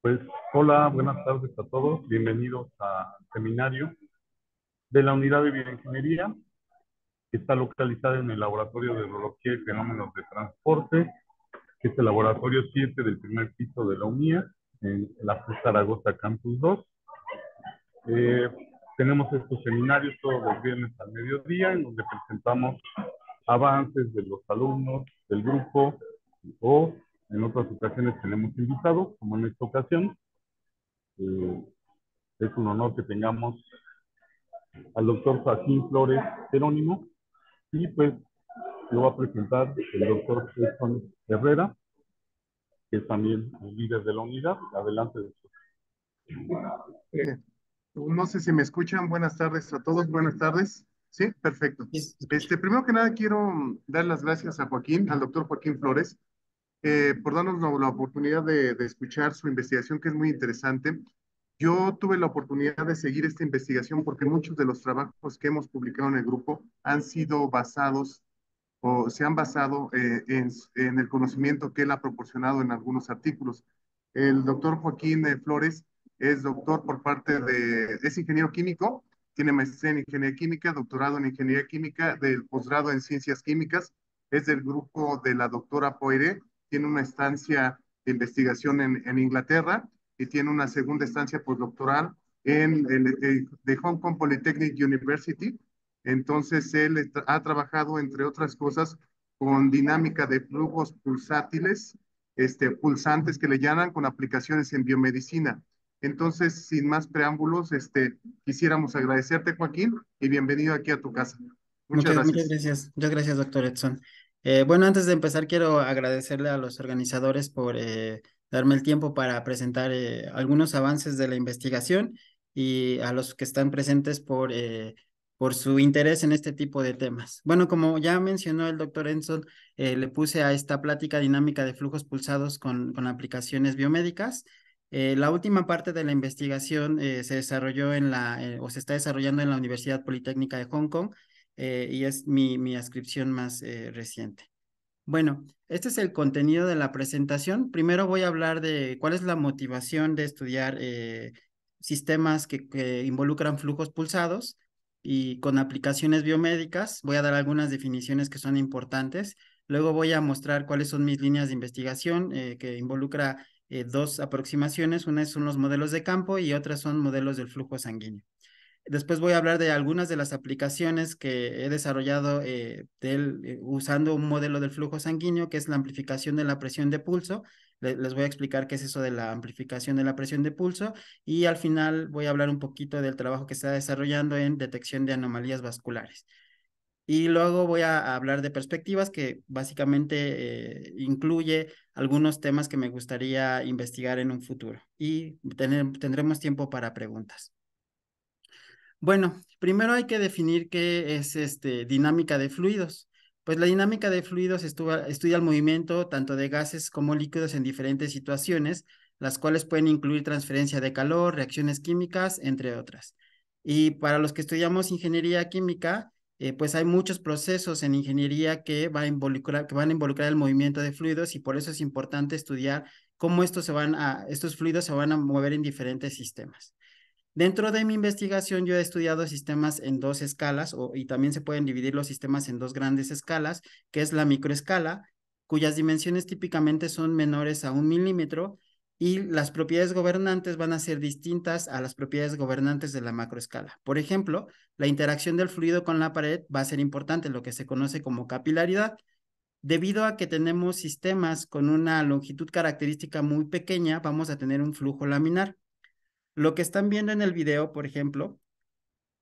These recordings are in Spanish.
Pues hola, buenas tardes a todos. Bienvenidos al seminario de la Unidad de Bioingeniería, que está localizada en el Laboratorio de Biología y Fenómenos de Transporte, que es el laboratorio 7 del primer piso de la UNIA, en la Zaragoza Campus 2. Eh, tenemos estos seminarios todos los viernes al mediodía, en donde presentamos avances de los alumnos, del grupo o en otras ocasiones tenemos invitados, como en esta ocasión. Eh, es un honor que tengamos al doctor Joaquín Flores Jerónimo y pues lo va a presentar el doctor Edson Herrera, que es también el líder de la unidad. Adelante, doctor. Eh, no sé si me escuchan. Buenas tardes a todos. Buenas tardes. Sí, perfecto. Este, primero que nada quiero dar las gracias a Joaquín, al doctor Joaquín Flores, eh, por darnos la, oportunidad de, escuchar su investigación, que es muy interesante. Yo tuve la oportunidad de seguir esta investigación porque muchos de los trabajos que hemos publicado en el grupo han sido basados o se han basado eh, en, en, el conocimiento que él ha proporcionado en algunos artículos. El doctor Joaquín eh, Flores es doctor por parte de, es ingeniero químico, tiene maestría en ingeniería química, doctorado en ingeniería química, del posgrado en ciencias químicas, es del grupo de la doctora Poiré, tiene una estancia de investigación en, Inglaterra y tiene una segunda estancia postdoctoral en el, eh, de Hong Kong Polytechnic University. Entonces, él ha trabajado, entre otras cosas, con dinámica de flujos pulsátiles, este, pulsantes que le llaman, con aplicaciones en biomedicina. Entonces, sin más preámbulos, este, quisiéramos agradecerte, Joaquín, y bienvenido aquí a tu casa. Muchas, gracias. Muchas gracias, muchas gracias, doctor Edson. Eh, bueno, antes de empezar, quiero agradecerle a los organizadores por eh, darme el tiempo para presentar eh, algunos avances de la investigación y a los que están presentes por, su interés en este tipo de temas. Bueno, como ya mencionó el doctor Enson, le puse a esta plática dinámica de flujos pulsados con, aplicaciones biomédicas. la última parte de la investigación se desarrolló en la, o se está desarrollando en la Universidad Politécnica de Hong Kong eh, y es mi, mi ascripción más eh, reciente. Bueno, este es el contenido de la presentación. Primero voy a hablar de cuál es la motivación de estudiar eh, sistemas que, involucran flujos pulsados y con aplicaciones biomédicas. Voy a dar algunas definiciones que son importantes. Luego voy a mostrar cuáles son mis líneas de investigación que involucra dos aproximaciones. Una son los modelos de campo y otra son modelos del flujo sanguíneo. Después voy a hablar de algunas de las aplicaciones que he desarrollado eh, eh, usando un modelo del flujo sanguíneo, que es la amplificación de la presión de pulso. les voy a explicar qué es eso de la amplificación de la presión de pulso y al final voy a hablar un poquito del trabajo que se está desarrollando en detección de anomalías vasculares. Y luego voy a hablar de perspectivas, que básicamente eh, incluye algunos temas que me gustaría investigar en un futuro. Y tendremos tiempo para preguntas. Bueno, primero hay que definir qué es este, dinámica de fluidos. Pues la dinámica de fluidos estudia, el movimiento tanto de gases como líquidos en diferentes situaciones, las cuales pueden incluir transferencia de calor, reacciones químicas, entre otras. Y para los que estudiamos ingeniería química, eh, pues hay muchos procesos en ingeniería que, que van a involucrar el movimiento de fluidos y por eso es importante estudiar cómo estos, se van a, estos fluidos se van a mover en diferentes sistemas. Dentro de mi investigación yo he estudiado sistemas en dos escalas y también se pueden dividir los sistemas en dos grandes escalas, que es la microescala, cuyas dimensiones típicamente son menores a un milímetro y las propiedades gobernantes van a ser distintas a las propiedades gobernantes de la macroescala. Por ejemplo, la interacción del fluido con la pared va a ser importante, lo que se conoce como capilaridad. Debido a que tenemos sistemas con una longitud característica muy pequeña, vamos a tener un flujo laminar. Lo que están viendo en el video, por ejemplo,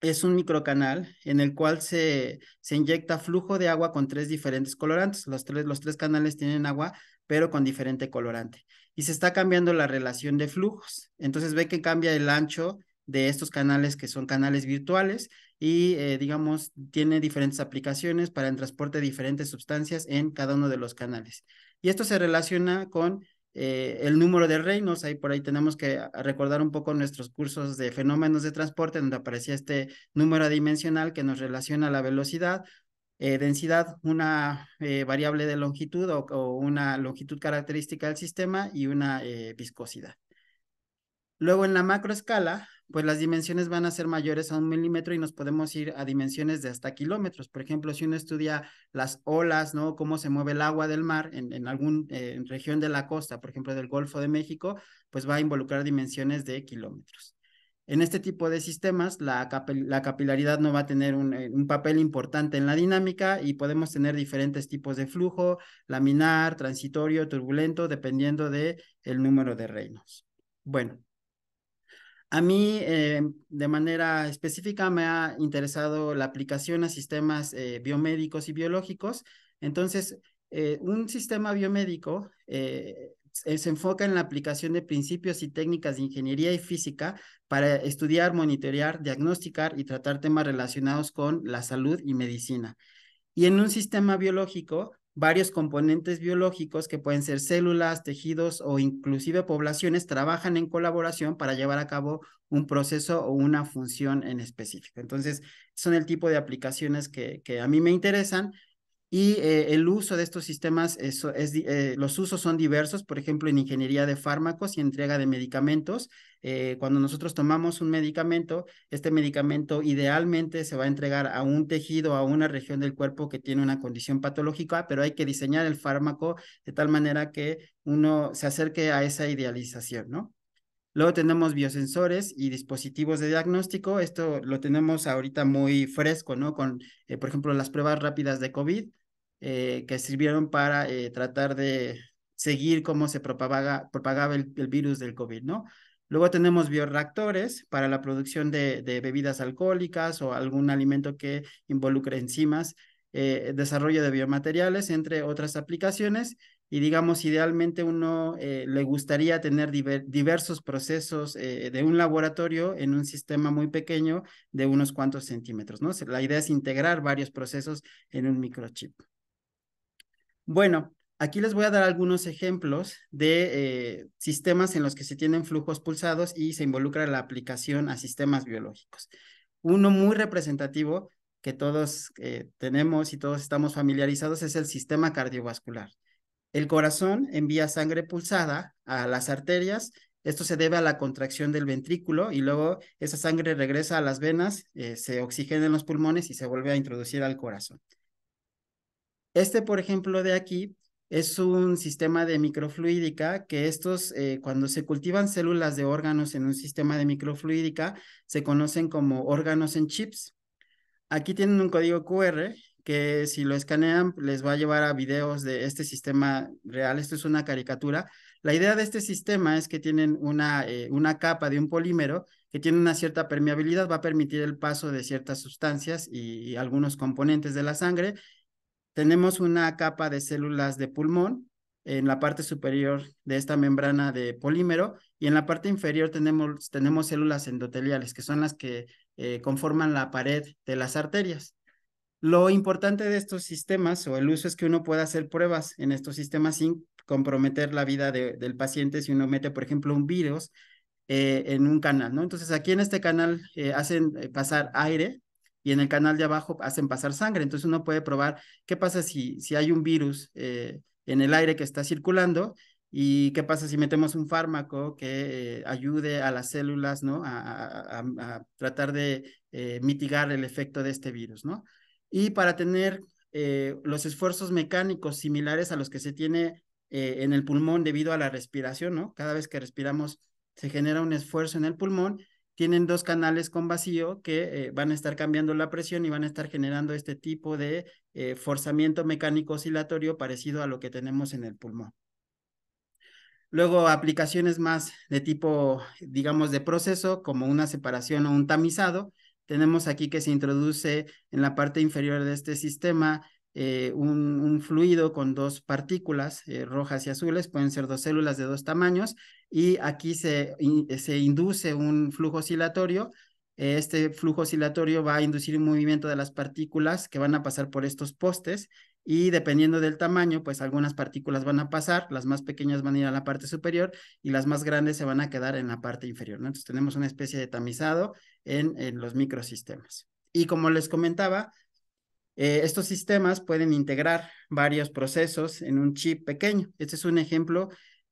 es un microcanal en el cual se, se inyecta flujo de agua con tres diferentes colorantes. Los tres, los tres canales tienen agua, pero con diferente colorante. Y se está cambiando la relación de flujos. Entonces ve que cambia el ancho de estos canales que son canales virtuales y eh, digamos tiene diferentes aplicaciones para el transporte de diferentes sustancias en cada uno de los canales. Y esto se relaciona con eh, el número de reinos, ahí por ahí tenemos que recordar un poco nuestros cursos de fenómenos de transporte, donde aparecía este número dimensional que nos relaciona la velocidad, eh, densidad, una eh, variable de longitud o, una longitud característica del sistema y una viscosidad. Luego en la macroescala pues las dimensiones van a ser mayores a un milímetro y nos podemos ir a dimensiones de hasta kilómetros. Por ejemplo, si uno estudia las olas, ¿no? Cómo se mueve el agua del mar en, alguna región de la costa, por ejemplo, del Golfo de México, pues va a involucrar dimensiones de kilómetros. En este tipo de sistemas, la, capilaridad no va a tener eh, un, papel importante en la dinámica y podemos tener diferentes tipos de flujo, laminar, transitorio, turbulento, dependiendo del el número de reinos. Bueno, a mí, eh, de manera específica, me ha interesado la aplicación a sistemas eh, biomédicos y biológicos. Entonces, eh, un sistema biomédico se enfoca en la aplicación de principios y técnicas de ingeniería y física para estudiar, monitorear, diagnosticar y tratar temas relacionados con la salud y medicina. Y en un sistema biológico varios componentes biológicos que pueden ser células, tejidos o inclusive poblaciones trabajan en colaboración para llevar a cabo un proceso o una función en específico. Entonces, son el tipo de aplicaciones que, que a mí me interesan y eh, el uso de estos sistemas, eh, los usos son diversos, por ejemplo, en ingeniería de fármacos y entrega de medicamentos. Eh, cuando nosotros tomamos un medicamento, este medicamento idealmente se va a entregar a un tejido, a una región del cuerpo que tiene una condición patológica, pero hay que diseñar el fármaco de tal manera que uno se acerque a esa idealización, ¿no? Luego tenemos biosensores y dispositivos de diagnóstico. Esto lo tenemos ahorita muy fresco, ¿no? Con, eh, por ejemplo, las pruebas rápidas de COVID, eh, que sirvieron para eh, tratar de seguir cómo se propagaba el, virus del COVID, ¿no? Luego tenemos bioreactores para la producción de, de bebidas alcohólicas o algún alimento que involucre enzimas, desarrollo de biomateriales, entre otras aplicaciones y digamos, idealmente uno eh, le gustaría tener diversos procesos eh, de un laboratorio en un sistema muy pequeño de unos cuantos centímetros, ¿no? La idea es integrar varios procesos en un microchip. Bueno, aquí les voy a dar algunos ejemplos de eh, sistemas en los que se tienen flujos pulsados y se involucra la aplicación a sistemas biológicos. Uno muy representativo que todos tenemos y todos estamos familiarizados es el sistema cardiovascular. El corazón envía sangre pulsada a las arterias. Esto se debe a la contracción del ventrículo y luego esa sangre regresa a las venas, eh, se oxigena en los pulmones y se vuelve a introducir al corazón. Este, por ejemplo, de aquí es un sistema de microfluídica que estos, eh, cuando se cultivan células de órganos en un sistema de microfluídica, se conocen como órganos en chips. Aquí tienen un código QR que si lo escanean les va a llevar a videos de este sistema real. Esto es una caricatura. La idea de este sistema es que tienen una, eh, una capa de un polímero que tiene una cierta permeabilidad, va a permitir el paso de ciertas sustancias y, algunos componentes de la sangre. Tenemos una capa de células de pulmón en la parte superior de esta membrana de polímero y en la parte inferior tenemos, tenemos células endoteliales, que son las que eh, conforman la pared de las arterias. Lo importante de estos sistemas o el uso es que uno pueda hacer pruebas en estos sistemas sin comprometer la vida del paciente si uno mete, por ejemplo, un virus eh, en un canal, ¿no? Entonces aquí en este canal eh, hacen eh, pasar aire y en el canal de abajo hacen pasar sangre. Entonces uno puede probar qué pasa si, si hay un virus en el aire que está circulando y qué pasa si metemos un fármaco que ayude a las células, ¿no? A, tratar de mitigar el efecto de este virus, ¿no? y para tener eh, los esfuerzos mecánicos similares a los que se tiene eh, en el pulmón debido a la respiración, ¿no? Cada vez que respiramos se genera un esfuerzo en el pulmón, tienen dos canales con vacío que eh, van a estar cambiando la presión y van a estar generando este tipo de forzamiento mecánico oscilatorio parecido a lo que tenemos en el pulmón. Luego aplicaciones más de tipo, digamos, de proceso, como una separación o un tamizado, tenemos aquí que se introduce en la parte inferior de este sistema eh, un, fluido con dos partículas eh, rojas y azules, pueden ser dos células de dos tamaños, y aquí se, se induce un flujo oscilatorio. este flujo oscilatorio va a inducir un movimiento de las partículas que van a pasar por estos postes y dependiendo del tamaño, pues algunas partículas van a pasar, las más pequeñas van a ir a la parte superior y las más grandes se van a quedar en la parte inferior, Entonces tenemos una especie de tamizado en, los microsistemas. Y como les comentaba, eh, estos sistemas pueden integrar varios procesos en un chip pequeño. Este es un ejemplo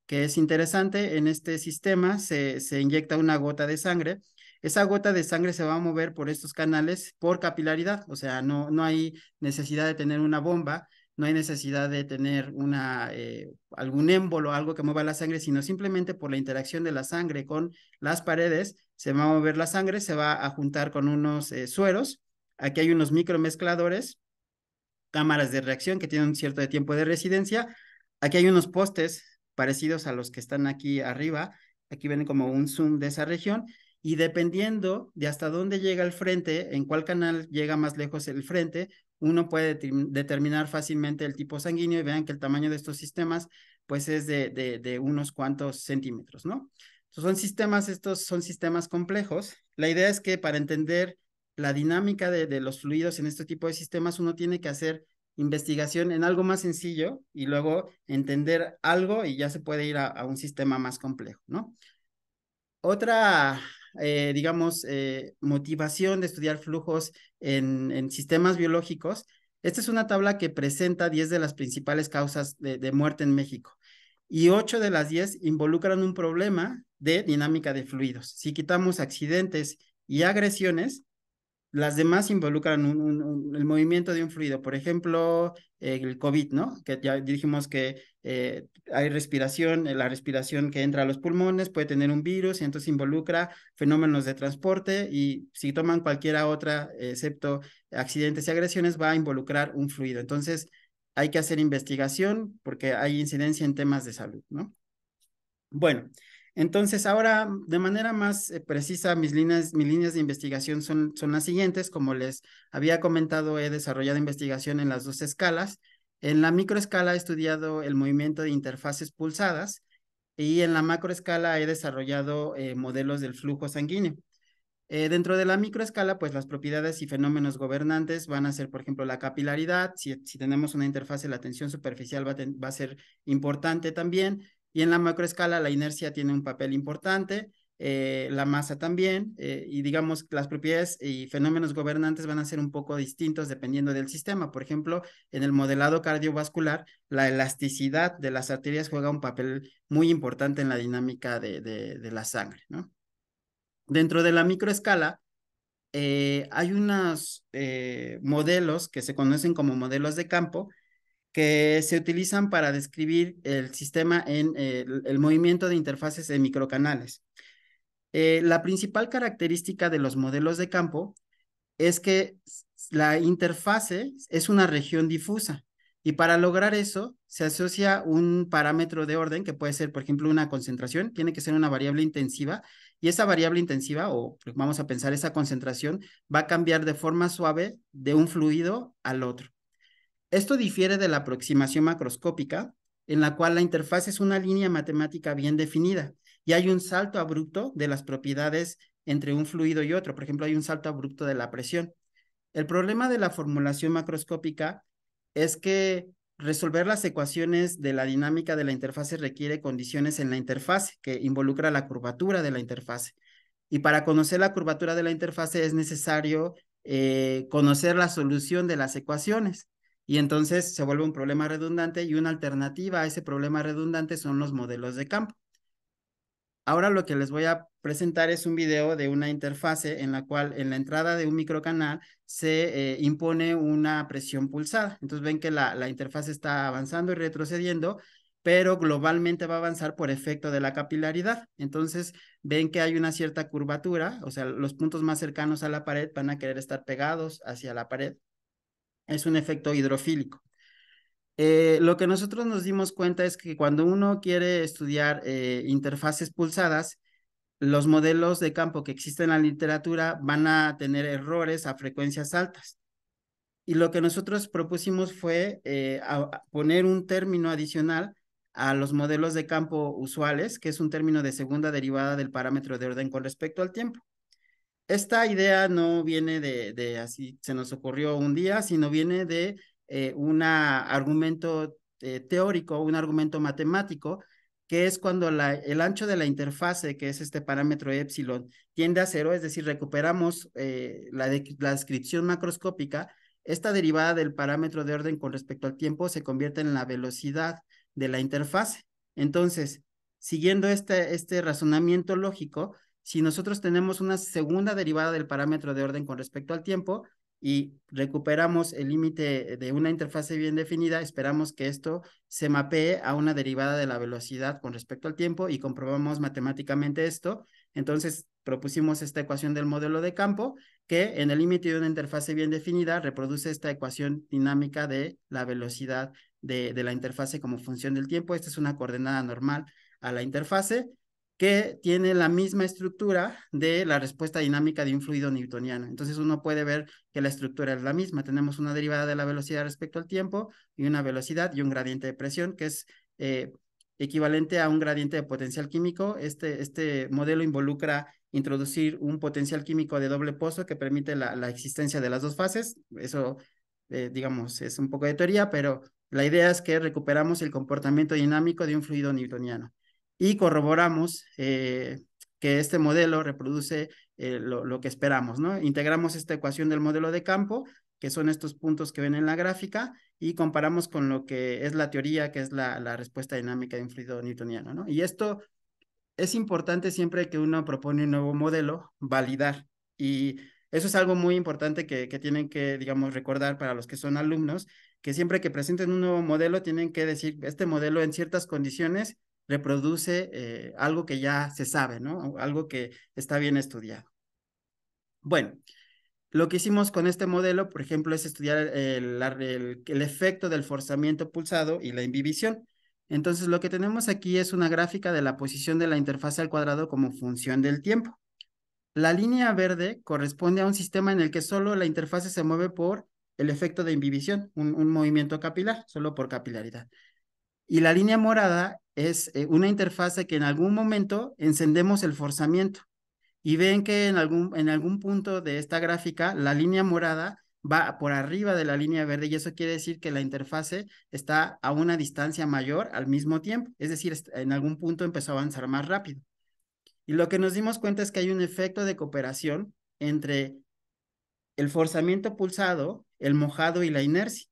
que es interesante. En este sistema se inyecta una gota de sangre esa gota de sangre se va a mover por estos canales por capilaridad, o sea, no, no hay necesidad de tener una bomba, no hay necesidad de tener una, eh, algún émbolo, algo que mueva la sangre, sino simplemente por la interacción de la sangre con las paredes, se va a mover la sangre, se va a juntar con unos eh, sueros. Aquí hay unos micromezcladores, cámaras de reacción que tienen un cierto tiempo de residencia. Aquí hay unos postes parecidos a los que están aquí arriba. Aquí viene como un zoom de esa región y dependiendo de hasta dónde llega el frente, en cuál canal llega más lejos el frente, uno puede determinar fácilmente el tipo sanguíneo y vean que el tamaño de estos sistemas pues es de, de, unos cuantos centímetros, ¿no? Entonces, son sistemas, estos son sistemas complejos. La idea es que para entender la dinámica de, los fluidos en este tipo de sistemas, uno tiene que hacer investigación en algo más sencillo y luego entender algo y ya se puede ir a, a un sistema más complejo, ¿no? Otra eh, digamos, eh, motivación de estudiar flujos en, sistemas biológicos, esta es una tabla que presenta 10 de las principales causas de, de muerte en México y 8 de las 10 involucran un problema de dinámica de fluidos. Si quitamos accidentes y agresiones, las demás involucran el movimiento de un fluido, por ejemplo, eh, el COVID, ¿no? Que ya dijimos que eh, hay respiración, eh, la respiración que entra a los pulmones puede tener un virus y entonces involucra fenómenos de transporte y si toman cualquiera otra, excepto accidentes y agresiones, va a involucrar un fluido. Entonces, hay que hacer investigación porque hay incidencia en temas de salud, ¿no? Bueno, entonces, ahora de manera más eh, precisa, mis líneas, mis líneas de investigación son, las siguientes. Como les había comentado, he desarrollado investigación en las dos escalas. En la microescala he estudiado el movimiento de interfaces pulsadas y en la macroescala he desarrollado eh, modelos del flujo sanguíneo. Eh, dentro de la microescala, pues las propiedades y fenómenos gobernantes van a ser, por ejemplo, la capilaridad. Si, tenemos una interfase, la tensión superficial va a ser importante también. Y en la macroescala la inercia tiene un papel importante, eh, la masa también, eh, y digamos las propiedades y fenómenos gobernantes van a ser un poco distintos dependiendo del sistema. Por ejemplo, en el modelado cardiovascular, la elasticidad de las arterias juega un papel muy importante en la dinámica de, la sangre. Dentro de la microescala, eh, hay unos modelos que se conocen como modelos de campo, que se utilizan para describir el sistema en eh, el, movimiento de interfaces de microcanales. Eh, la principal característica de los modelos de campo es que la interfase es una región difusa y para lograr eso se asocia un parámetro de orden que puede ser, por ejemplo, una concentración, tiene que ser una variable intensiva y esa variable intensiva o vamos a pensar esa concentración va a cambiar de forma suave de un fluido al otro. Esto difiere de la aproximación macroscópica, en la cual la interfaz es una línea matemática bien definida y hay un salto abrupto de las propiedades entre un fluido y otro. Por ejemplo, hay un salto abrupto de la presión. El problema de la formulación macroscópica es que resolver las ecuaciones de la dinámica de la interfase requiere condiciones en la interfase que involucra la curvatura de la interfase. Y para conocer la curvatura de la interfase es necesario eh, conocer la solución de las ecuaciones y entonces se vuelve un problema redundante y una alternativa a ese problema redundante son los modelos de campo. Ahora lo que les voy a presentar es un video de una interfase en la cual en la entrada de un microcanal se eh, impone una presión pulsada. Entonces ven que la, la interfase está avanzando y retrocediendo, pero globalmente va a avanzar por efecto de la capilaridad. Entonces ven que hay una cierta curvatura, o sea, los puntos más cercanos a la pared van a querer estar pegados hacia la pared es un efecto hidrofílico. Eh, lo que nosotros nos dimos cuenta es que cuando uno quiere estudiar eh, interfaces pulsadas, los modelos de campo que existen en la literatura van a tener errores a frecuencias altas. Y lo que nosotros propusimos fue eh, poner un término adicional a los modelos de campo usuales, que es un término de segunda derivada del parámetro de orden con respecto al tiempo esta idea no viene de, de, así se nos ocurrió un día, sino viene de eh, un argumento eh, teórico, un argumento matemático, que es cuando el ancho de la interfase, que es este parámetro epsilon, tiende a cero, es decir, recuperamos eh, la, la descripción macroscópica, esta derivada del parámetro de orden con respecto al tiempo se convierte en la velocidad de la interfase. Entonces, siguiendo este, este razonamiento lógico, si nosotros tenemos una segunda derivada del parámetro de orden con respecto al tiempo y recuperamos el límite de una interfase bien definida, esperamos que esto se mapee a una derivada de la velocidad con respecto al tiempo y comprobamos matemáticamente esto. Entonces propusimos esta ecuación del modelo de campo que en el límite de una interfase bien definida reproduce esta ecuación dinámica de la velocidad de, la interfase como función del tiempo. Esta es una coordenada normal a la interfase que tiene la misma estructura de la respuesta dinámica de un fluido newtoniano. Entonces uno puede ver que la estructura es la misma. Tenemos una derivada de la velocidad respecto al tiempo y una velocidad y un gradiente de presión que es eh, equivalente a un gradiente de potencial químico. Este, este modelo involucra introducir un potencial químico de doble pozo que permite la, existencia de las dos fases. Eso, eh, digamos, es un poco de teoría, pero la idea es que recuperamos el comportamiento dinámico de un fluido newtoniano y corroboramos eh, que este modelo reproduce eh, lo, que esperamos, ¿no? Integramos esta ecuación del modelo de campo, que son estos puntos que ven en la gráfica, y comparamos con lo que es la teoría, que es la, respuesta dinámica de un fluido newtoniano, ¿no? Y esto es importante siempre que uno propone un nuevo modelo, validar. Y eso es algo muy importante que, que tienen que, digamos, recordar para los que son alumnos, que siempre que presenten un nuevo modelo, tienen que decir, este modelo en ciertas condiciones reproduce eh, algo que ya se sabe, ¿no? Algo que está bien estudiado. Bueno, lo que hicimos con este modelo, por ejemplo, es estudiar el, efecto del forzamiento pulsado y la inhibición. Entonces, lo que tenemos aquí es una gráfica de la posición de la interfaz al cuadrado como función del tiempo. La línea verde corresponde a un sistema en el que solo la interfase se mueve por el efecto de inhibición, un movimiento capilar, solo por capilaridad. Y la línea morada es eh, una interfase que en algún momento encendemos el forzamiento. Y ven que en algún, en algún punto de esta gráfica, la línea morada va por arriba de la línea verde y eso quiere decir que la interfase está a una distancia mayor al mismo tiempo, es decir, en algún punto empezó a avanzar más rápido. Y lo que nos dimos cuenta es que hay un efecto de cooperación entre el forzamiento pulsado, el mojado y la inercia.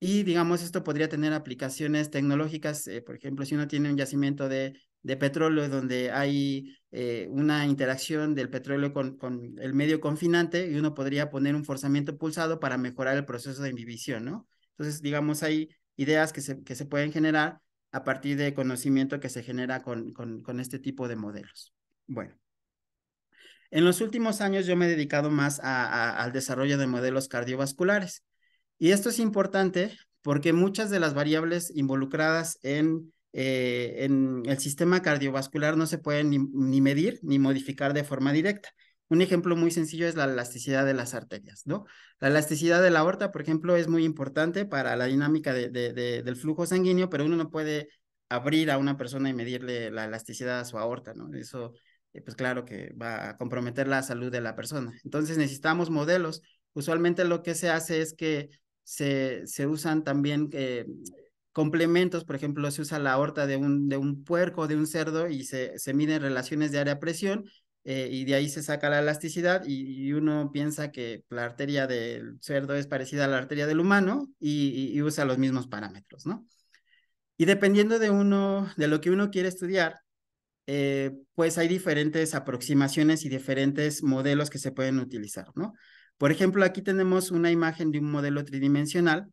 Y digamos, esto podría tener aplicaciones tecnológicas, eh, por ejemplo, si uno tiene un yacimiento de, petróleo donde hay eh, una interacción del petróleo con, el medio confinante y uno podría poner un forzamiento pulsado para mejorar el proceso de inhibición, ¿no? Entonces, digamos, hay ideas que se, que se pueden generar a partir de conocimiento que se genera con, con, este tipo de modelos. Bueno. En los últimos años yo me he dedicado más al desarrollo de modelos cardiovasculares. Y esto es importante porque muchas de las variables involucradas en, eh, en el sistema cardiovascular no se pueden ni, medir ni modificar de forma directa. Un ejemplo muy sencillo es la elasticidad de las arterias, ¿no? La elasticidad de la aorta, por ejemplo, es muy importante para la dinámica de, del flujo sanguíneo, pero uno no puede abrir a una persona y medirle la elasticidad a su aorta, ¿no? Eso, eh, pues claro que va a comprometer la salud de la persona. Entonces necesitamos modelos. Usualmente lo que se hace es que se, usan también eh, complementos, por ejemplo, se usa la aorta de un, de un puerco, de un cerdo, y se, se miden relaciones de área-presión, eh, y de ahí se saca la elasticidad y, uno piensa que la arteria del cerdo es parecida a la arteria del humano y, usa los mismos parámetros, ¿no? Y dependiendo de uno, de lo que uno quiere estudiar, eh, pues hay diferentes aproximaciones y diferentes modelos que se pueden utilizar, ¿no? Por ejemplo, aquí tenemos una imagen de un modelo tridimensional,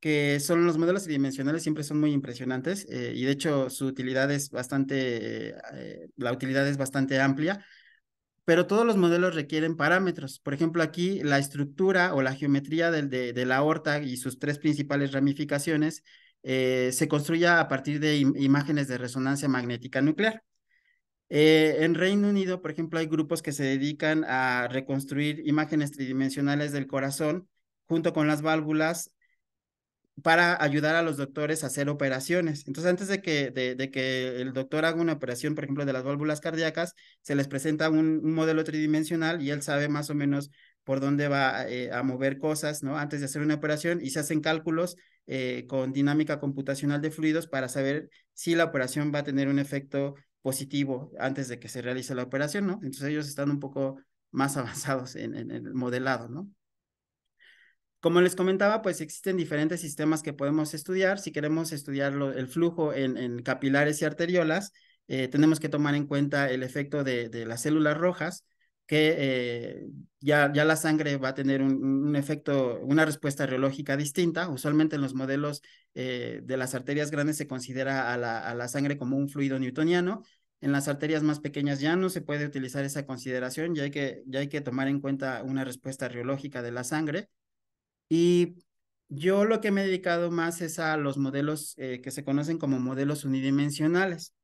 que son los modelos tridimensionales siempre son muy impresionantes eh, y de hecho su utilidad es bastante, eh, la utilidad es bastante amplia, pero todos los modelos requieren parámetros. Por ejemplo, aquí la estructura o la geometría del, de, la aorta y sus tres principales ramificaciones eh, se construye a partir de imágenes de resonancia magnética nuclear. Eh, en Reino Unido, por ejemplo, hay grupos que se dedican a reconstruir imágenes tridimensionales del corazón junto con las válvulas para ayudar a los doctores a hacer operaciones. Entonces, antes de que, de, que el doctor haga una operación, por ejemplo, de las válvulas cardíacas, se les presenta un, modelo tridimensional y él sabe más o menos por dónde va eh, a mover cosas, ¿no? Antes de hacer una operación y se hacen cálculos eh, con dinámica computacional de fluidos para saber si la operación va a tener un efecto positivo antes de que se realice la operación, ¿no? Entonces ellos están un poco más avanzados en, el modelado, ¿no? Como les comentaba, pues existen diferentes sistemas que podemos estudiar. Si queremos estudiar el flujo en, capilares y arteriolas, eh, tenemos que tomar en cuenta el efecto de, las células rojas, que eh, ya, la sangre va a tener un, efecto, una respuesta reológica distinta. Usualmente en los modelos eh, de las arterias grandes se considera a la, sangre como un fluido newtoniano, en las arterias más pequeñas ya no se puede utilizar esa consideración, ya hay que, ya hay que tomar en cuenta una respuesta reológica de la sangre. Y yo lo que me he dedicado más es a los modelos eh, que se conocen como modelos unidimensionales.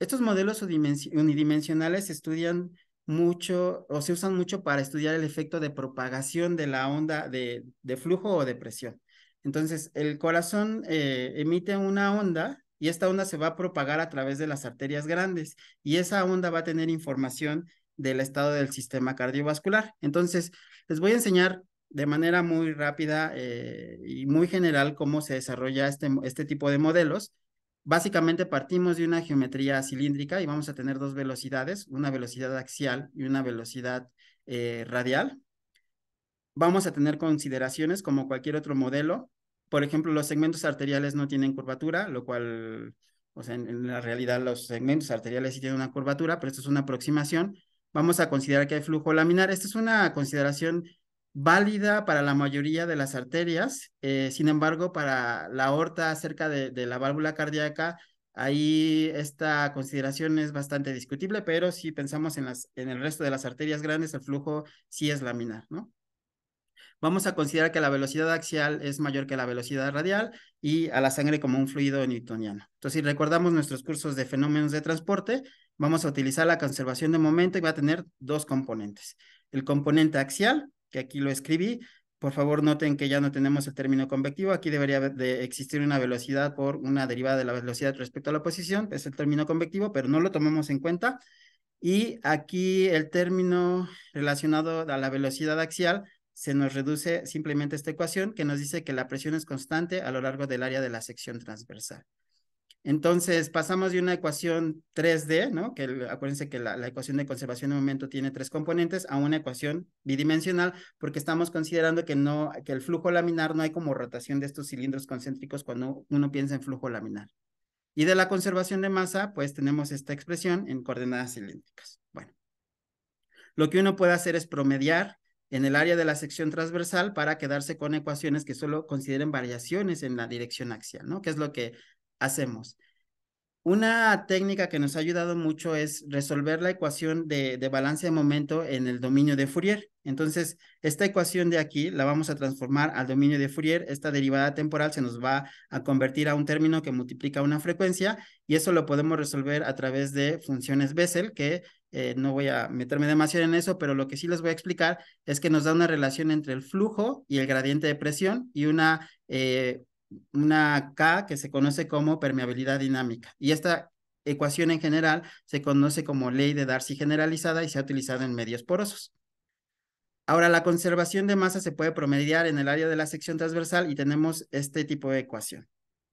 Estos modelos unidimensionales estudian mucho o se usan mucho para estudiar el efecto de propagación de la onda de, flujo o de presión. Entonces, el corazón eh, emite una onda y esta onda se va a propagar a través de las arterias grandes y esa onda va a tener información del estado del sistema cardiovascular. Entonces, les voy a enseñar de manera muy rápida eh, y muy general cómo se desarrolla este, este tipo de modelos. Básicamente partimos de una geometría cilíndrica y vamos a tener dos velocidades, una velocidad axial y una velocidad eh, radial. Vamos a tener consideraciones como cualquier otro modelo, por ejemplo, los segmentos arteriales no tienen curvatura, lo cual, o sea, en, la realidad los segmentos arteriales sí tienen una curvatura, pero esto es una aproximación. Vamos a considerar que hay flujo laminar. Esta es una consideración válida para la mayoría de las arterias, eh, sin embargo, para la aorta cerca de, la válvula cardíaca, ahí esta consideración es bastante discutible, pero si pensamos en, en el resto de las arterias grandes, el flujo sí es laminar, ¿no? vamos a considerar que la velocidad axial es mayor que la velocidad radial y a la sangre como un fluido newtoniano. Entonces, si recordamos nuestros cursos de fenómenos de transporte, vamos a utilizar la conservación de momento y va a tener dos componentes. El componente axial, que aquí lo escribí, por favor noten que ya no tenemos el término convectivo, aquí debería de existir una velocidad por una derivada de la velocidad respecto a la posición, es el término convectivo, pero no lo tomamos en cuenta. Y aquí el término relacionado a la velocidad axial se nos reduce simplemente esta ecuación que nos dice que la presión es constante a lo largo del área de la sección transversal. Entonces, pasamos de una ecuación 3D, ¿no? Que acuérdense que la, la, ecuación de conservación de momento tiene tres componentes, a una ecuación bidimensional, porque estamos considerando que, no, que el flujo laminar no hay como rotación de estos cilindros concéntricos cuando uno piensa en flujo laminar. Y de la conservación de masa, pues tenemos esta expresión en coordenadas cilíndricas. Bueno, lo que uno puede hacer es promediar en el área de la sección transversal para quedarse con ecuaciones que solo consideren variaciones en la dirección axial, ¿no? Que es lo que hacemos. Una técnica que nos ha ayudado mucho es resolver la ecuación de, de balance de momento en el dominio de Fourier. Entonces, esta ecuación de aquí la vamos a transformar al dominio de Fourier. Esta derivada temporal se nos va a convertir a un término que multiplica una frecuencia y eso lo podemos resolver a través de funciones Bessel, que eh, no voy a meterme demasiado en eso, pero lo que sí les voy a explicar es que nos da una relación entre el flujo y el gradiente de presión y una, eh, una K que se conoce como permeabilidad dinámica. Y esta ecuación en general se conoce como ley de Darcy generalizada y se ha utilizado en medios porosos. Ahora, la conservación de masa se puede promediar en el área de la sección transversal y tenemos este tipo de ecuación.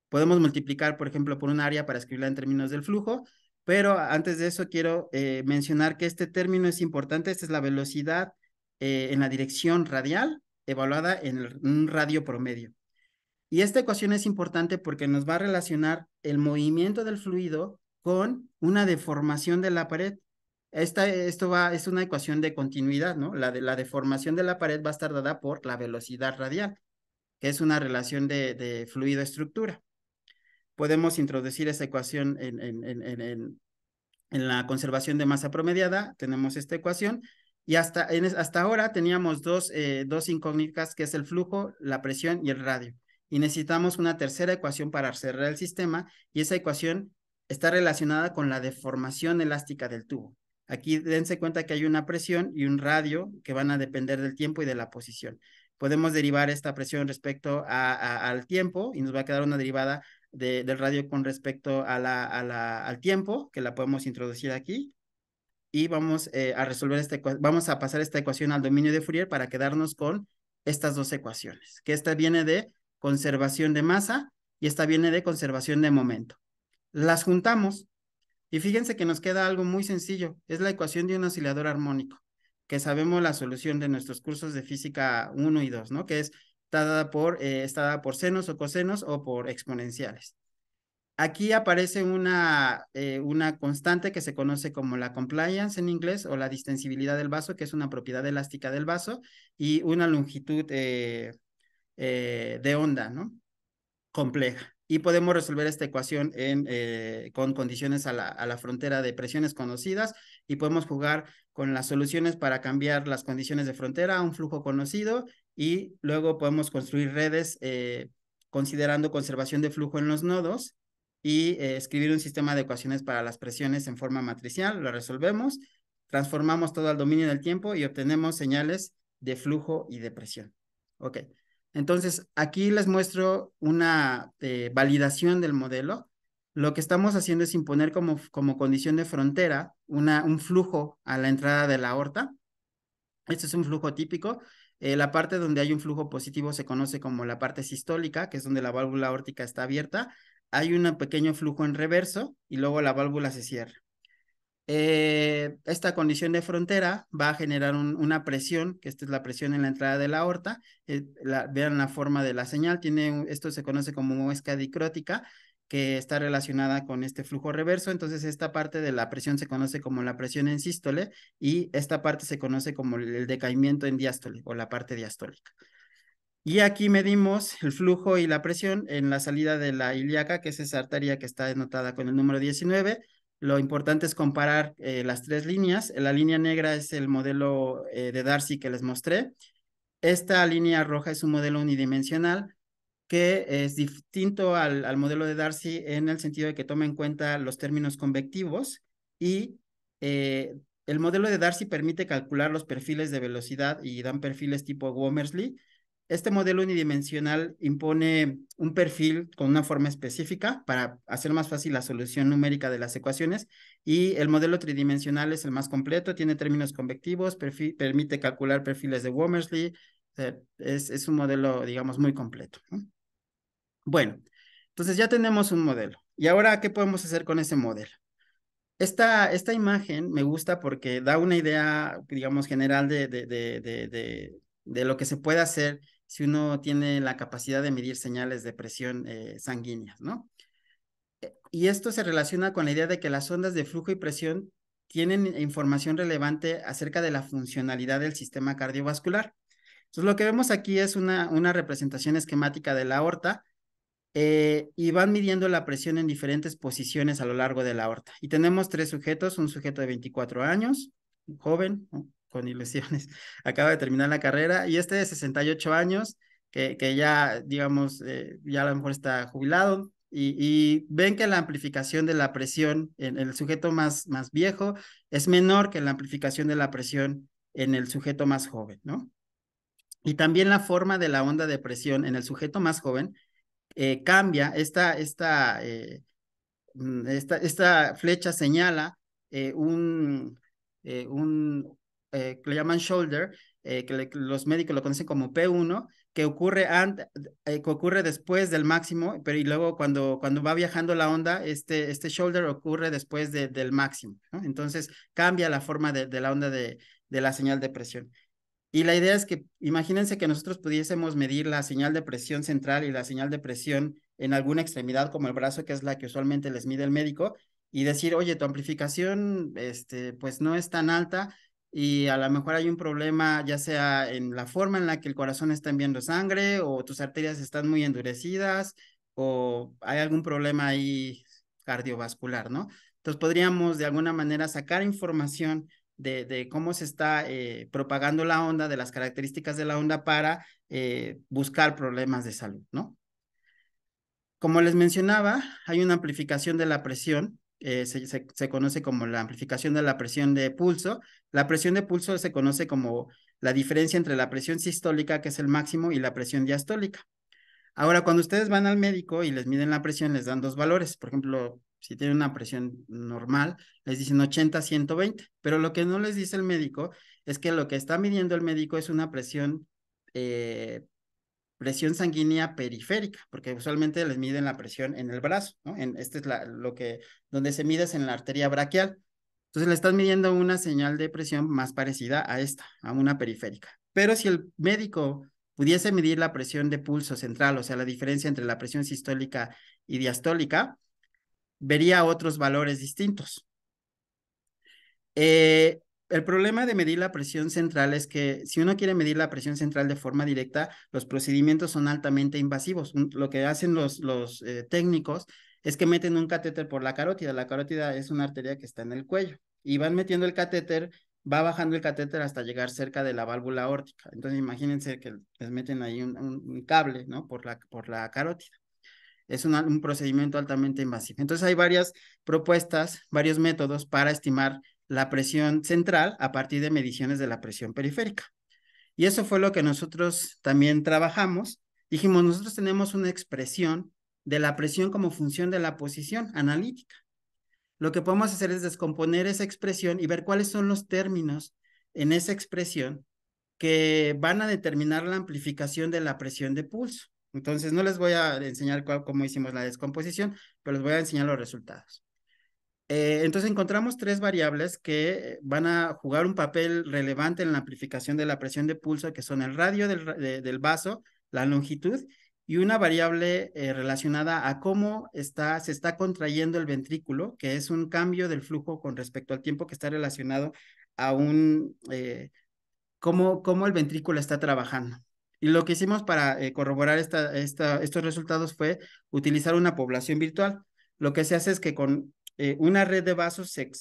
Podemos multiplicar, por ejemplo, por un área para escribirla en términos del flujo pero antes de eso quiero eh, mencionar que este término es importante. Esta es la velocidad eh, en la dirección radial evaluada en un radio promedio. Y esta ecuación es importante porque nos va a relacionar el movimiento del fluido con una deformación de la pared. Esta, esto va, es una ecuación de continuidad, ¿no? La, la deformación de la pared va a estar dada por la velocidad radial, que es una relación de fluido-estructura podemos introducir esa ecuación en, en, en, en, la conservación de masa promediada, tenemos esta ecuación, y hasta, hasta ahora teníamos dos, eh, dos incógnitas, que es el flujo, la presión y el radio. Y necesitamos una tercera ecuación para cerrar el sistema, y esa ecuación está relacionada con la deformación elástica del tubo. Aquí dense cuenta que hay una presión y un radio que van a depender del tiempo y de la posición podemos derivar esta presión respecto a, al tiempo y nos va a quedar una derivada del radio con respecto a la, al tiempo, que la podemos introducir aquí. Y vamos eh, a resolver esta vamos a pasar esta ecuación al dominio de Fourier para quedarnos con estas dos ecuaciones, que esta viene de conservación de masa y esta viene de conservación de momento. Las juntamos y fíjense que nos queda algo muy sencillo, es la ecuación de un oscilador armónico, que sabemos la solución de nuestros cursos de física 1 y 2, ¿no? Que es está dada por, eh, por senos o cosenos o por exponenciales. Aquí aparece una, eh, una constante que se conoce como la compliance en inglés o la distensibilidad del vaso, que es una propiedad elástica del vaso y una longitud eh, de onda, ¿no? Compleja y podemos resolver esta ecuación eh, con condiciones a la, frontera de presiones conocidas y podemos jugar con las soluciones para cambiar las condiciones de frontera a un flujo conocido y luego podemos construir redes eh, considerando conservación de flujo en los nodos y eh, escribir un sistema de ecuaciones para las presiones en forma matricial, lo resolvemos, transformamos todo al dominio del tiempo y obtenemos señales de flujo y de presión. Ok. Entonces, aquí les muestro una eh, validación del modelo. Lo que estamos haciendo es imponer como, como condición de frontera un flujo a la entrada de la aorta. Este es un flujo típico. Eh, la parte donde hay un flujo positivo se conoce como la parte sistólica, que es donde la válvula aórtica está abierta. Hay un pequeño flujo en reverso y luego la válvula se cierra. Eh, esta condición de frontera va a generar una presión, que esta es la presión en la entrada de la aorta. Eh, vean la forma de la señal, tiene, esto se conoce como muesca dicrótica, que está relacionada con este flujo reverso. Entonces, esta parte de la presión se conoce como la presión en sístole y esta parte se conoce como el decaimiento en diástole o la parte diastólica. Y aquí medimos el flujo y la presión en la salida de la ilíaca, que es esa arteria que está denotada con el número 19 lo importante es comparar eh, las tres líneas. La línea negra es el modelo eh, de Darcy que les mostré. Esta línea roja es un modelo unidimensional que es distinto al, al, modelo de Darcy en el sentido de que toma en cuenta los términos convectivos y eh, el modelo de Darcy permite calcular los perfiles de velocidad y dan perfiles tipo Womersley este modelo unidimensional impone un perfil con una forma específica para hacer más fácil la solución numérica de las ecuaciones y el modelo tridimensional es el más completo, tiene términos convectivos, permite calcular perfiles de Womersley, es, un modelo, digamos, muy completo. Bueno, entonces ya tenemos un modelo. ¿Y ahora qué podemos hacer con ese modelo? Esta, esta imagen me gusta porque da una idea, digamos, general de, de, de lo que se puede hacer si uno tiene la capacidad de medir señales de presión sanguínea, eh, sanguíneas, ¿no? Eh, y esto se relaciona con la idea de que las ondas de flujo y presión tienen información relevante acerca de la funcionalidad del sistema cardiovascular. Entonces, lo que vemos aquí es una, representación esquemática de la aorta eh, y van midiendo la presión en diferentes posiciones a lo largo de la aorta. Y tenemos tres sujetos, un sujeto de 24 años, joven, ¿no? con ilusiones, acaba de terminar la carrera y este de 68 años, que, que ya, digamos, eh, ya a lo mejor está jubilado, y, ven que la amplificación de la presión en el sujeto más, más viejo es menor que la amplificación de la presión en el sujeto más joven, ¿no? Y también la forma de la onda de presión en el sujeto más joven eh, cambia, esta, esta, eh, mm, esta, esta, flecha señala un, un, eh, que le llaman shoulder, eh, que los médicos lo conocen como P1, que ocurre, eh, que ocurre después del máximo, pero y luego cuando, cuando va viajando la onda, este, este shoulder ocurre después de, del máximo. Entonces cambia la forma de, de la onda de, de, la señal de presión. Y la idea es que imagínense que nosotros pudiésemos medir la señal de presión central y la señal de presión en alguna extremidad como el brazo, que es la que usualmente les mide el médico, y decir, oye, tu amplificación este, pues no es tan alta, y a lo mejor hay un problema ya sea en la forma en la que el corazón está enviando sangre o tus arterias están muy endurecidas o hay algún problema ahí cardiovascular, ¿no? Entonces podríamos de alguna manera sacar información de, cómo se está eh, propagando la onda, de las características de la onda para eh, buscar problemas de salud, ¿no? Como les mencionaba, hay una amplificación de la presión eh, se, conoce como la amplificación de la presión de pulso. La presión de pulso se conoce como la diferencia entre la presión sistólica, que es el máximo, y la presión diastólica. Ahora, cuando ustedes van al médico y les miden la presión, les dan dos valores. Por ejemplo, si tienen una presión normal, les dicen 80, 120. Pero lo que no les dice el médico es que lo que está midiendo el médico es una presión eh, presión sanguínea periférica, porque usualmente les miden la presión en el brazo, ¿no? En, este es la, lo que, donde se mide es en la arteria braquial. Entonces le estás midiendo una señal de presión más parecida a esta, a una periférica. Pero si el médico pudiese medir la presión de pulso central, o sea, la diferencia entre la presión sistólica y diastólica, vería otros valores distintos. Eh, el problema de medir la presión central es que si uno quiere medir la presión central de forma directa, los procedimientos son altamente invasivos. Lo que hacen los, eh, técnicos es que meten un catéter por la carótida. La carótida es una arteria que está en el cuello y van metiendo el catéter, va bajando el catéter hasta llegar cerca de la válvula órtica. Entonces imagínense que les meten ahí un, cable, ¿no? Por la, por la carótida. Es un procedimiento altamente invasivo. Entonces hay varias propuestas, varios métodos para estimar la presión central a partir de mediciones de la presión periférica. Y eso fue lo que nosotros también trabajamos. Dijimos, nosotros tenemos una expresión de la presión como función de la posición analítica. Lo que podemos hacer es descomponer esa expresión y ver cuáles son los términos en esa expresión que van a determinar la amplificación de la presión de pulso. Entonces, no les voy a enseñar cómo hicimos la descomposición, pero les voy a enseñar los resultados. Eh, entonces encontramos tres variables que van a jugar un papel relevante en la amplificación de la presión de pulso, que son el radio del, vaso, la longitud y una variable eh, relacionada a cómo está, se está contrayendo el ventrículo, que es un cambio del flujo con respecto al tiempo que está relacionado a un, eh, cómo, el ventrículo está trabajando. Y lo que hicimos para corroborar esta, esta, estos resultados fue utilizar una población virtual. Lo que se hace es que con eh, una red de vasos se,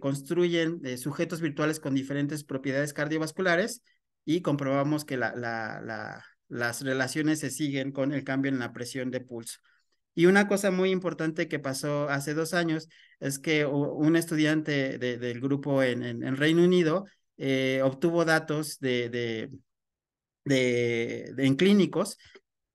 construyen sujetos virtuales con diferentes propiedades cardiovasculares y comprobamos que las relaciones se siguen con el cambio en la presión de pulso. Y una cosa muy importante que pasó hace dos años es que un estudiante del grupo en, en, Reino Unido eh, obtuvo datos de, en clínicos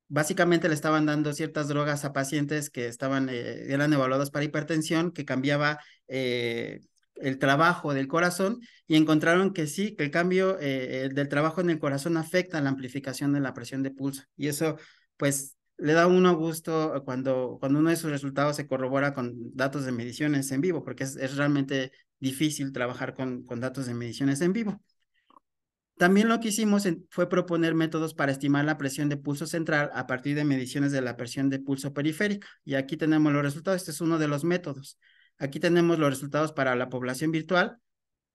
básicamente le estaban dando ciertas drogas a pacientes que estaban, eh, eran evaluadas para hipertensión, que cambiaba eh, el trabajo del corazón y encontraron que sí, que el cambio eh, del trabajo en el corazón afecta la amplificación de la presión de pulso. Y eso, pues, le da a gusto cuando, cuando uno de sus resultados se corrobora con datos de mediciones en vivo, porque es, realmente difícil trabajar con datos de mediciones en vivo. También lo que hicimos fue proponer métodos para estimar la presión de pulso central a partir de mediciones de la presión de pulso periférica. Y aquí tenemos los resultados. Este es uno de los métodos. Aquí tenemos los resultados para la población virtual.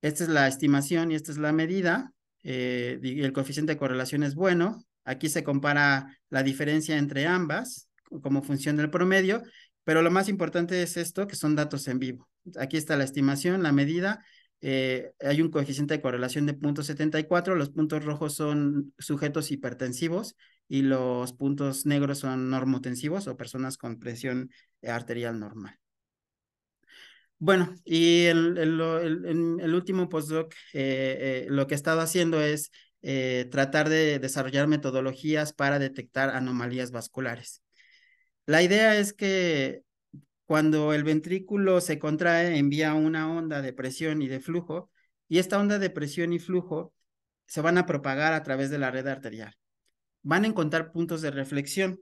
Esta es la estimación y esta es la medida. Eh, el coeficiente de correlación es bueno. Aquí se compara la diferencia entre ambas como función del promedio. Pero lo más importante es esto, que son datos en vivo. Aquí está la estimación, la medida eh, hay un coeficiente de correlación de 0.74, los puntos rojos son sujetos hipertensivos y los puntos negros son normotensivos o personas con presión arterial normal. Bueno, y el, el, último postdoc, eh, eh, lo que he estado haciendo es tratar de desarrollar metodologías para detectar anomalías vasculares. La idea es que cuando el ventrículo se contrae, envía una onda de presión y de flujo, y esta onda de presión y flujo se van a propagar a través de la red arterial. Van a encontrar puntos de reflexión.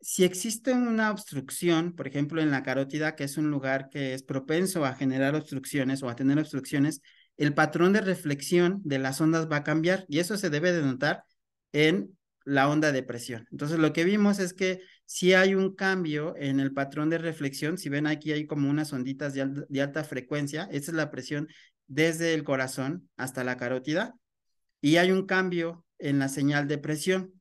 Si existe una obstrucción, por ejemplo, en la carótida, que es un lugar que es propenso a generar obstrucciones o a tener obstrucciones, el patrón de reflexión de las ondas va a cambiar y eso se debe de notar en la onda de presión. Entonces, lo que vimos es que si hay un cambio en el patrón de reflexión. Si ven aquí hay como unas onditas de, alta, frecuencia, esa es la presión desde el corazón hasta la carótida, y hay un cambio en la señal de presión.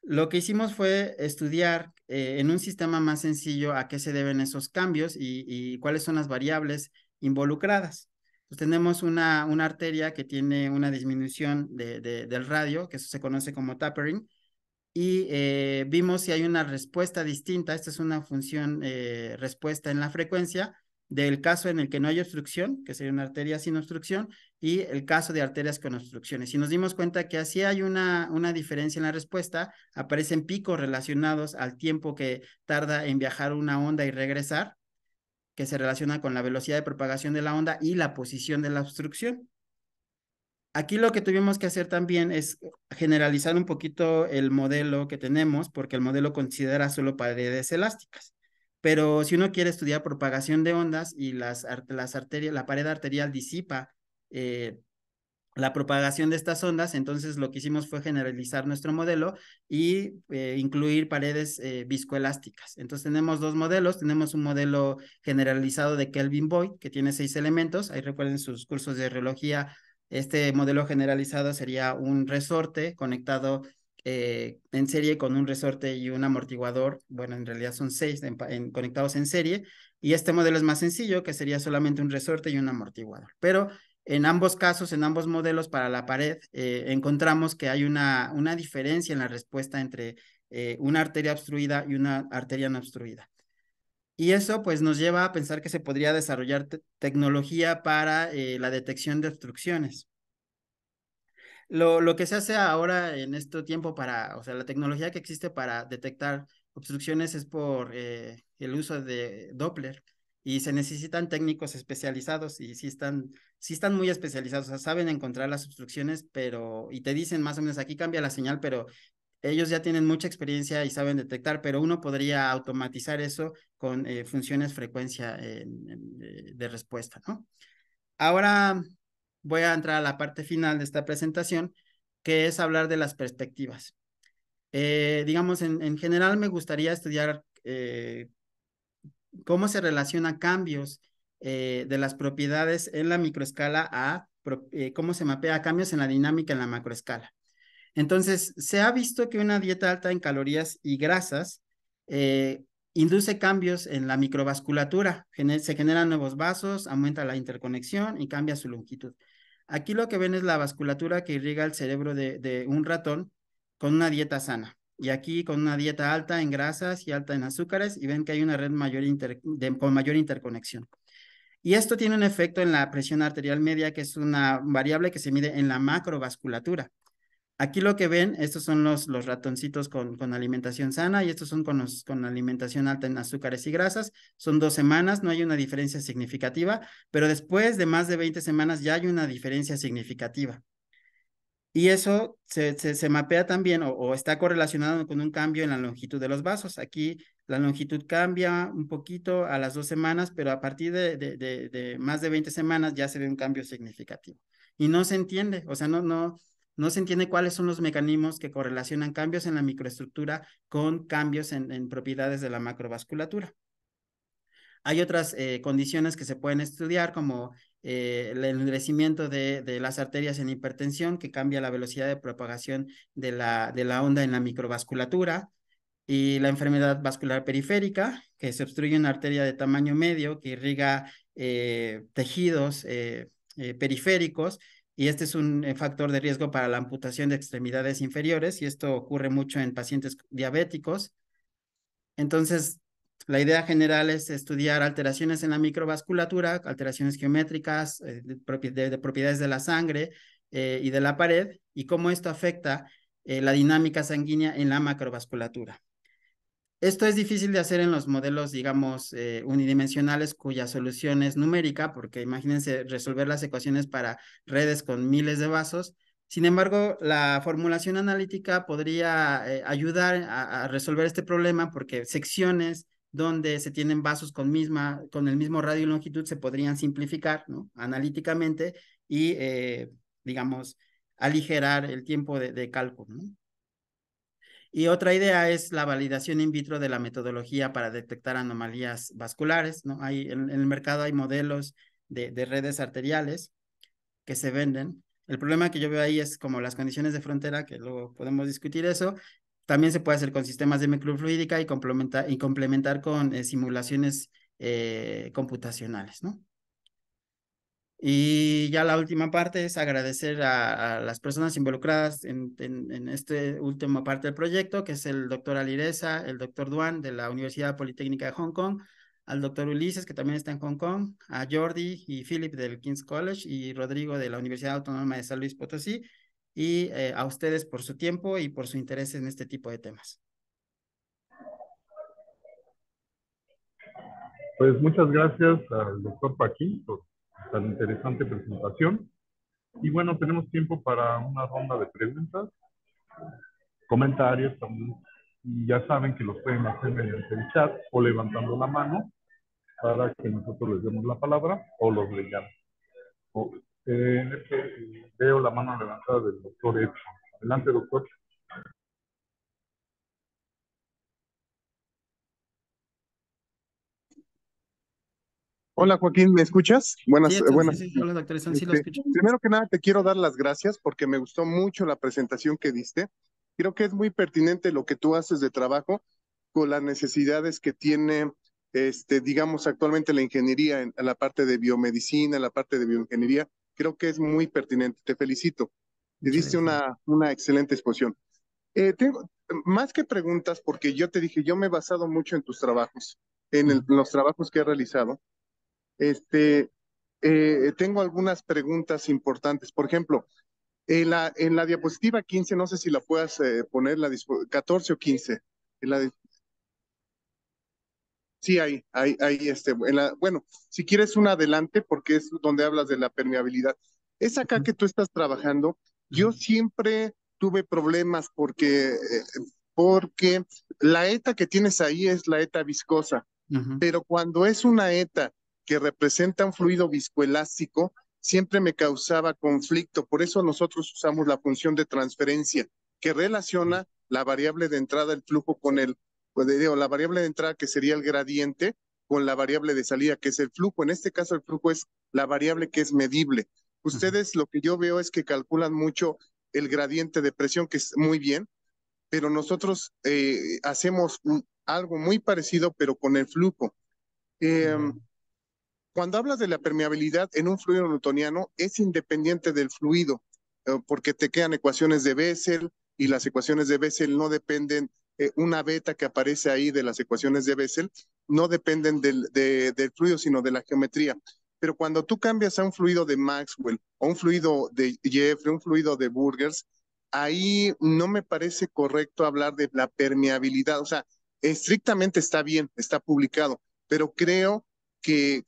Lo que hicimos fue estudiar eh, en un sistema más sencillo a qué se deben esos cambios y, cuáles son las variables involucradas. Pues tenemos una, una arteria que tiene una disminución del radio, que eso se conoce como tapering, y eh, vimos si hay una respuesta distinta. Esta es una función eh, respuesta en la frecuencia del caso en el que no hay obstrucción, que sería una arteria sin obstrucción, y el caso de arterias con obstrucciones. Y nos dimos cuenta que así hay una, una diferencia en la respuesta, aparecen picos relacionados al tiempo que tarda en viajar una onda y regresar, que se relaciona con la velocidad de propagación de la onda y la posición de la obstrucción. Aquí lo que tuvimos que hacer también es generalizar un poquito el modelo que tenemos, porque el modelo considera solo paredes elásticas. Pero si uno quiere estudiar propagación de ondas y las, las arterias, la pared arterial disipa eh, la propagación de estas ondas, entonces lo que hicimos fue generalizar nuestro modelo y eh, incluir paredes eh, viscoelásticas. Entonces tenemos dos modelos, tenemos un modelo generalizado de Kelvin Boyd que tiene seis elementos, ahí recuerden sus cursos de reología este modelo generalizado sería un resorte conectado eh, en serie con un resorte y un amortiguador. Bueno, en realidad son seis conectados en serie. Y este modelo es más sencillo, que sería solamente un resorte y un amortiguador. Pero en ambos casos, en ambos modelos para la pared, eh, encontramos que hay una, una diferencia en la respuesta entre eh, una arteria obstruida y una arteria no obstruida. Y eso pues nos lleva a pensar que se podría desarrollar tecnología para eh, la detección de obstrucciones. Lo, lo, que se hace ahora en este tiempo para, o sea, la tecnología que existe para detectar obstrucciones es por eh, el uso de Doppler y se necesitan técnicos especializados y sí están, sí están muy especializados, o sea, saben encontrar las obstrucciones, pero, y te dicen más o menos, aquí cambia la señal, pero ellos ya tienen mucha experiencia y saben detectar, pero uno podría automatizar eso con eh, funciones frecuencia de respuesta, ¿no? Ahora voy a entrar a la parte final de esta presentación, que es hablar de las perspectivas. Eh, digamos, en, general me gustaría estudiar eh, cómo se relacionan cambios de las propiedades en la microescala a cómo se mapea cambios en la dinámica en la macroescala. Entonces, se ha visto que una dieta alta en calorías y grasas eh, induce cambios en la microvasculatura, se generan nuevos vasos, aumenta la interconexión y cambia su longitud. Aquí lo que ven es la vasculatura que irriga el cerebro de, un ratón con una dieta sana. Y aquí con una dieta alta en grasas y alta en azúcares, y ven que hay una red mayor mayor interconexión. Y esto tiene un efecto en la presión arterial media, que es una variable que se mide en la macrovasculatura. Aquí lo que ven, estos son los, ratoncitos con, alimentación sana y estos son con, alimentación alta en azúcares y grasas. Son dos semanas, no hay una diferencia significativa, pero después de más de 20 semanas ya hay una diferencia significativa. Y eso se, mapea también o, está correlacionado con un cambio en la longitud de los vasos. Aquí la longitud cambia un poquito a las dos semanas, pero a partir de, más de 20 semanas ya se ve un cambio significativo. Y no se entiende, o sea, no, no se entiende cuáles son los mecanismos que correlacionan cambios en la microestructura con cambios en, propiedades de la macrovasculatura. Hay otras eh, condiciones que se pueden estudiar, como eh, el endurecimiento de, las arterias en hipertensión, que cambia la velocidad de propagación de la, onda en la microvasculatura, y la enfermedad vascular periférica, que se obstruye una arteria de tamaño medio que irriga eh, tejidos periféricos y este es un eh, factor de riesgo para la amputación de extremidades inferiores y esto ocurre mucho en pacientes diabéticos. Entonces, la idea general es estudiar alteraciones en la microvasculatura, alteraciones geométricas, eh, de, propiedades de la sangre eh, y de la pared y cómo esto afecta la dinámica sanguínea en la macrovasculatura. Esto es difícil de hacer en los modelos, digamos, eh, unidimensionales cuya solución es numérica, porque imagínense resolver las ecuaciones para redes con miles de vasos. Sin embargo, la formulación analítica podría eh, ayudar a, resolver este problema porque secciones donde se tienen vasos con, misma, con el mismo radio y longitud se podrían simplificar ¿no? analíticamente y, eh, digamos, aligerar el tiempo de, de cálculo. ¿no? Y otra idea es la validación in vitro de la metodología para detectar anomalías vasculares. ¿no? Hay, en, el mercado hay modelos de, redes arteriales que se venden. El problema que yo veo ahí es como las condiciones de frontera, que luego podemos discutir eso. También se puede hacer con sistemas de microfluídica y complementar, y complementar con eh, simulaciones eh, computacionales, ¿no? Y ya la última parte es agradecer a, las personas involucradas en, este en, esta última parte del proyecto, que es el doctor Alireza, el doctor Duan de la Universidad Politécnica de Hong Kong, al doctor Ulises, que también está en Hong Kong, a Jordi y Philip del King's College y Rodrigo de la Universidad Autónoma de San Luis Potosí, y eh, a ustedes por su tiempo y por su interés en este tipo de temas. Pues muchas gracias al doctor Paquín tan interesante presentación. Y bueno, tenemos tiempo para una ronda de preguntas, comentarios también. Y ya saben que los pueden hacer mediante el chat o levantando la mano para que nosotros les demos la palabra o los leamos. Eh, este, eh, veo la mano levantada del doctor Edson. Adelante, doctor. Hola Joaquín, ¿me escuchas? Buenas, eh, buenas. Sí, hola, doctor, sí lo este, escucho. Primero que nada te quiero dar las gracias porque me gustó mucho la presentación que diste. Creo que es muy pertinente lo que tú haces de trabajo con las necesidades que tiene, este, digamos, actualmente la ingeniería en, la parte de biomedicina, en la parte de bioingeniería. Creo que es muy pertinente. Te felicito. Te diste una, una excelente exposición. Eh, tengo más que preguntas porque yo te dije, yo me he basado mucho en tus trabajos, en, en los trabajos que he realizado este, eh, tengo algunas preguntas importantes. Por ejemplo, en la, diapositiva 15, no sé si la puedas eh, poner, la 14 o 15. sí, ahí, ahí, ahí, este, bueno, si quieres un adelante, porque es donde hablas de la permeabilidad. Es acá que tú estás trabajando. Yo siempre tuve problemas porque, eh, porque la ETA que tienes ahí es la ETA viscosa, pero cuando es una ETA que representa un fluido viscoelástico, siempre me causaba conflicto. Por eso nosotros usamos la función de transferencia, que relaciona la variable de entrada el flujo con el, pues, digo, la variable de entrada que sería el gradiente, con la variable de salida, que es el flujo. En este caso, el flujo es la variable que es medible. Ustedes lo que yo veo es que calculan mucho el gradiente de presión, que es muy bien, pero nosotros eh, hacemos algo muy parecido, pero con el flujo. Em, cuando hablas de la permeabilidad en un fluido newtoniano, es independiente del fluido, eh, porque te quedan ecuaciones de Bessel y las ecuaciones de Bessel no dependen, eh, una beta que aparece ahí de las ecuaciones de Bessel, no dependen del, del fluido, sino de la geometría. Pero cuando tú cambias a un fluido de Maxwell, o un fluido de Jeffrey, un fluido de Burgers, ahí no me parece correcto hablar de la permeabilidad. O sea, estrictamente está bien, está publicado, pero creo que,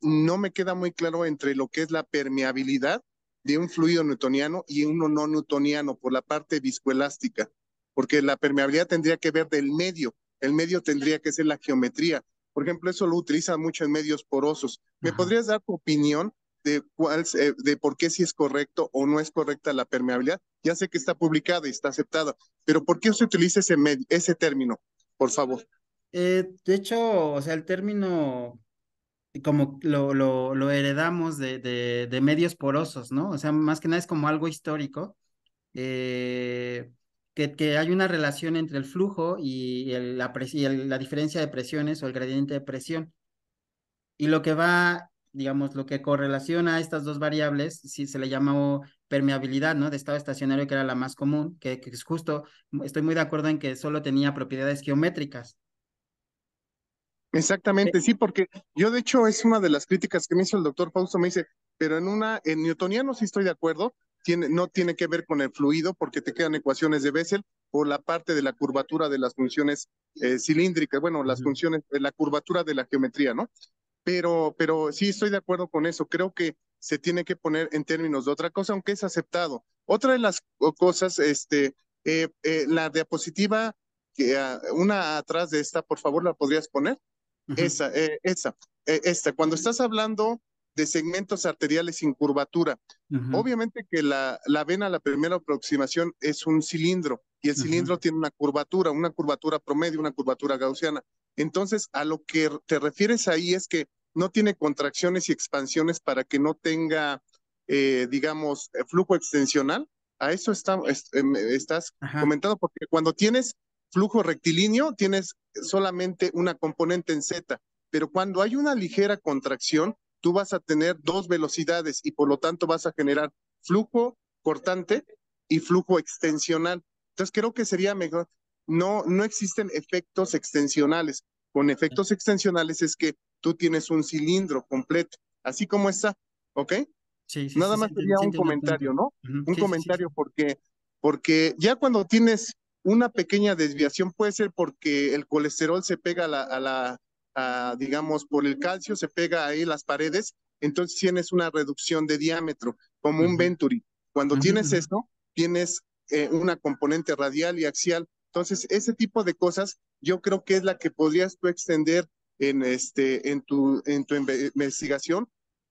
no me queda muy claro entre lo que es la permeabilidad de un fluido newtoniano y uno no newtoniano por la parte viscoelástica, porque la permeabilidad tendría que ver del medio, el medio tendría que ser la geometría. Por ejemplo, eso lo utilizan mucho en medios porosos. ¿Me podrías dar tu opinión de, cuál, de por qué si es correcto o no es correcta la permeabilidad? Ya sé que está publicada y está aceptada, pero ¿por qué se utiliza ese, ese término? Por favor. Eh, de hecho, o sea, el término como lo, lo, heredamos de, de, medios porosos, ¿no? O sea, más que nada es como algo histórico, eh, que, que, hay una relación entre el flujo y, la, diferencia de presiones o el gradiente de presión. Y lo que va, digamos, lo que correlaciona a estas dos variables, si se le llamó permeabilidad, ¿no? De estado estacionario, que era la más común, que es justo, estoy muy de acuerdo en que solo tenía propiedades geométricas, Exactamente, sí, porque yo de hecho es una de las críticas que me hizo el doctor Fausto, me dice, pero en una, en newtoniano sí estoy de acuerdo, tiene, no tiene que ver con el fluido porque te quedan ecuaciones de Bessel o la parte de la curvatura de las funciones eh, cilíndricas, bueno, las funciones, eh, la curvatura de la geometría, ¿no? Pero, pero sí estoy de acuerdo con eso, creo que se tiene que poner en términos de otra cosa, aunque es aceptado. Otra de las cosas, este, eh, la diapositiva, que, ah, una atrás de esta, por favor, la podrías poner. Esa, eh, esa, eh, esta. Cuando estás hablando de segmentos arteriales sin curvatura, obviamente que la, la, vena, la primera aproximación es un cilindro y el cilindro tiene una curvatura, una curvatura promedio, una curvatura gaussiana. Entonces, a lo que te refieres ahí es que no tiene contracciones y expansiones para que no tenga, eh, digamos, flujo extensional. A eso em, estás comentando, porque cuando tienes flujo rectilíneo tienes solamente una componente en Z, pero cuando hay una ligera contracción, tú vas a tener dos velocidades y por lo tanto vas a generar flujo cortante y flujo extensional. Entonces creo que sería mejor, no, no existen efectos extensionales. Con efectos extensionales es que tú tienes un cilindro completo, así como está, ¿ok? Sí, sí Nada más quería sería un comentario, ¿no? Un comentario porque, porque ya cuando tienes una pequeña desviación puede ser porque el colesterol se pega a la, a la digamos, por el calcio, se pega ahí las paredes, entonces tienes una reducción de diámetro, como un venturi. Cuando tienes esto, tienes eh, una componente radial y axial. Entonces, ese tipo de cosas yo creo que es la que podrías tú extender en, este, en, tu, en tu investigación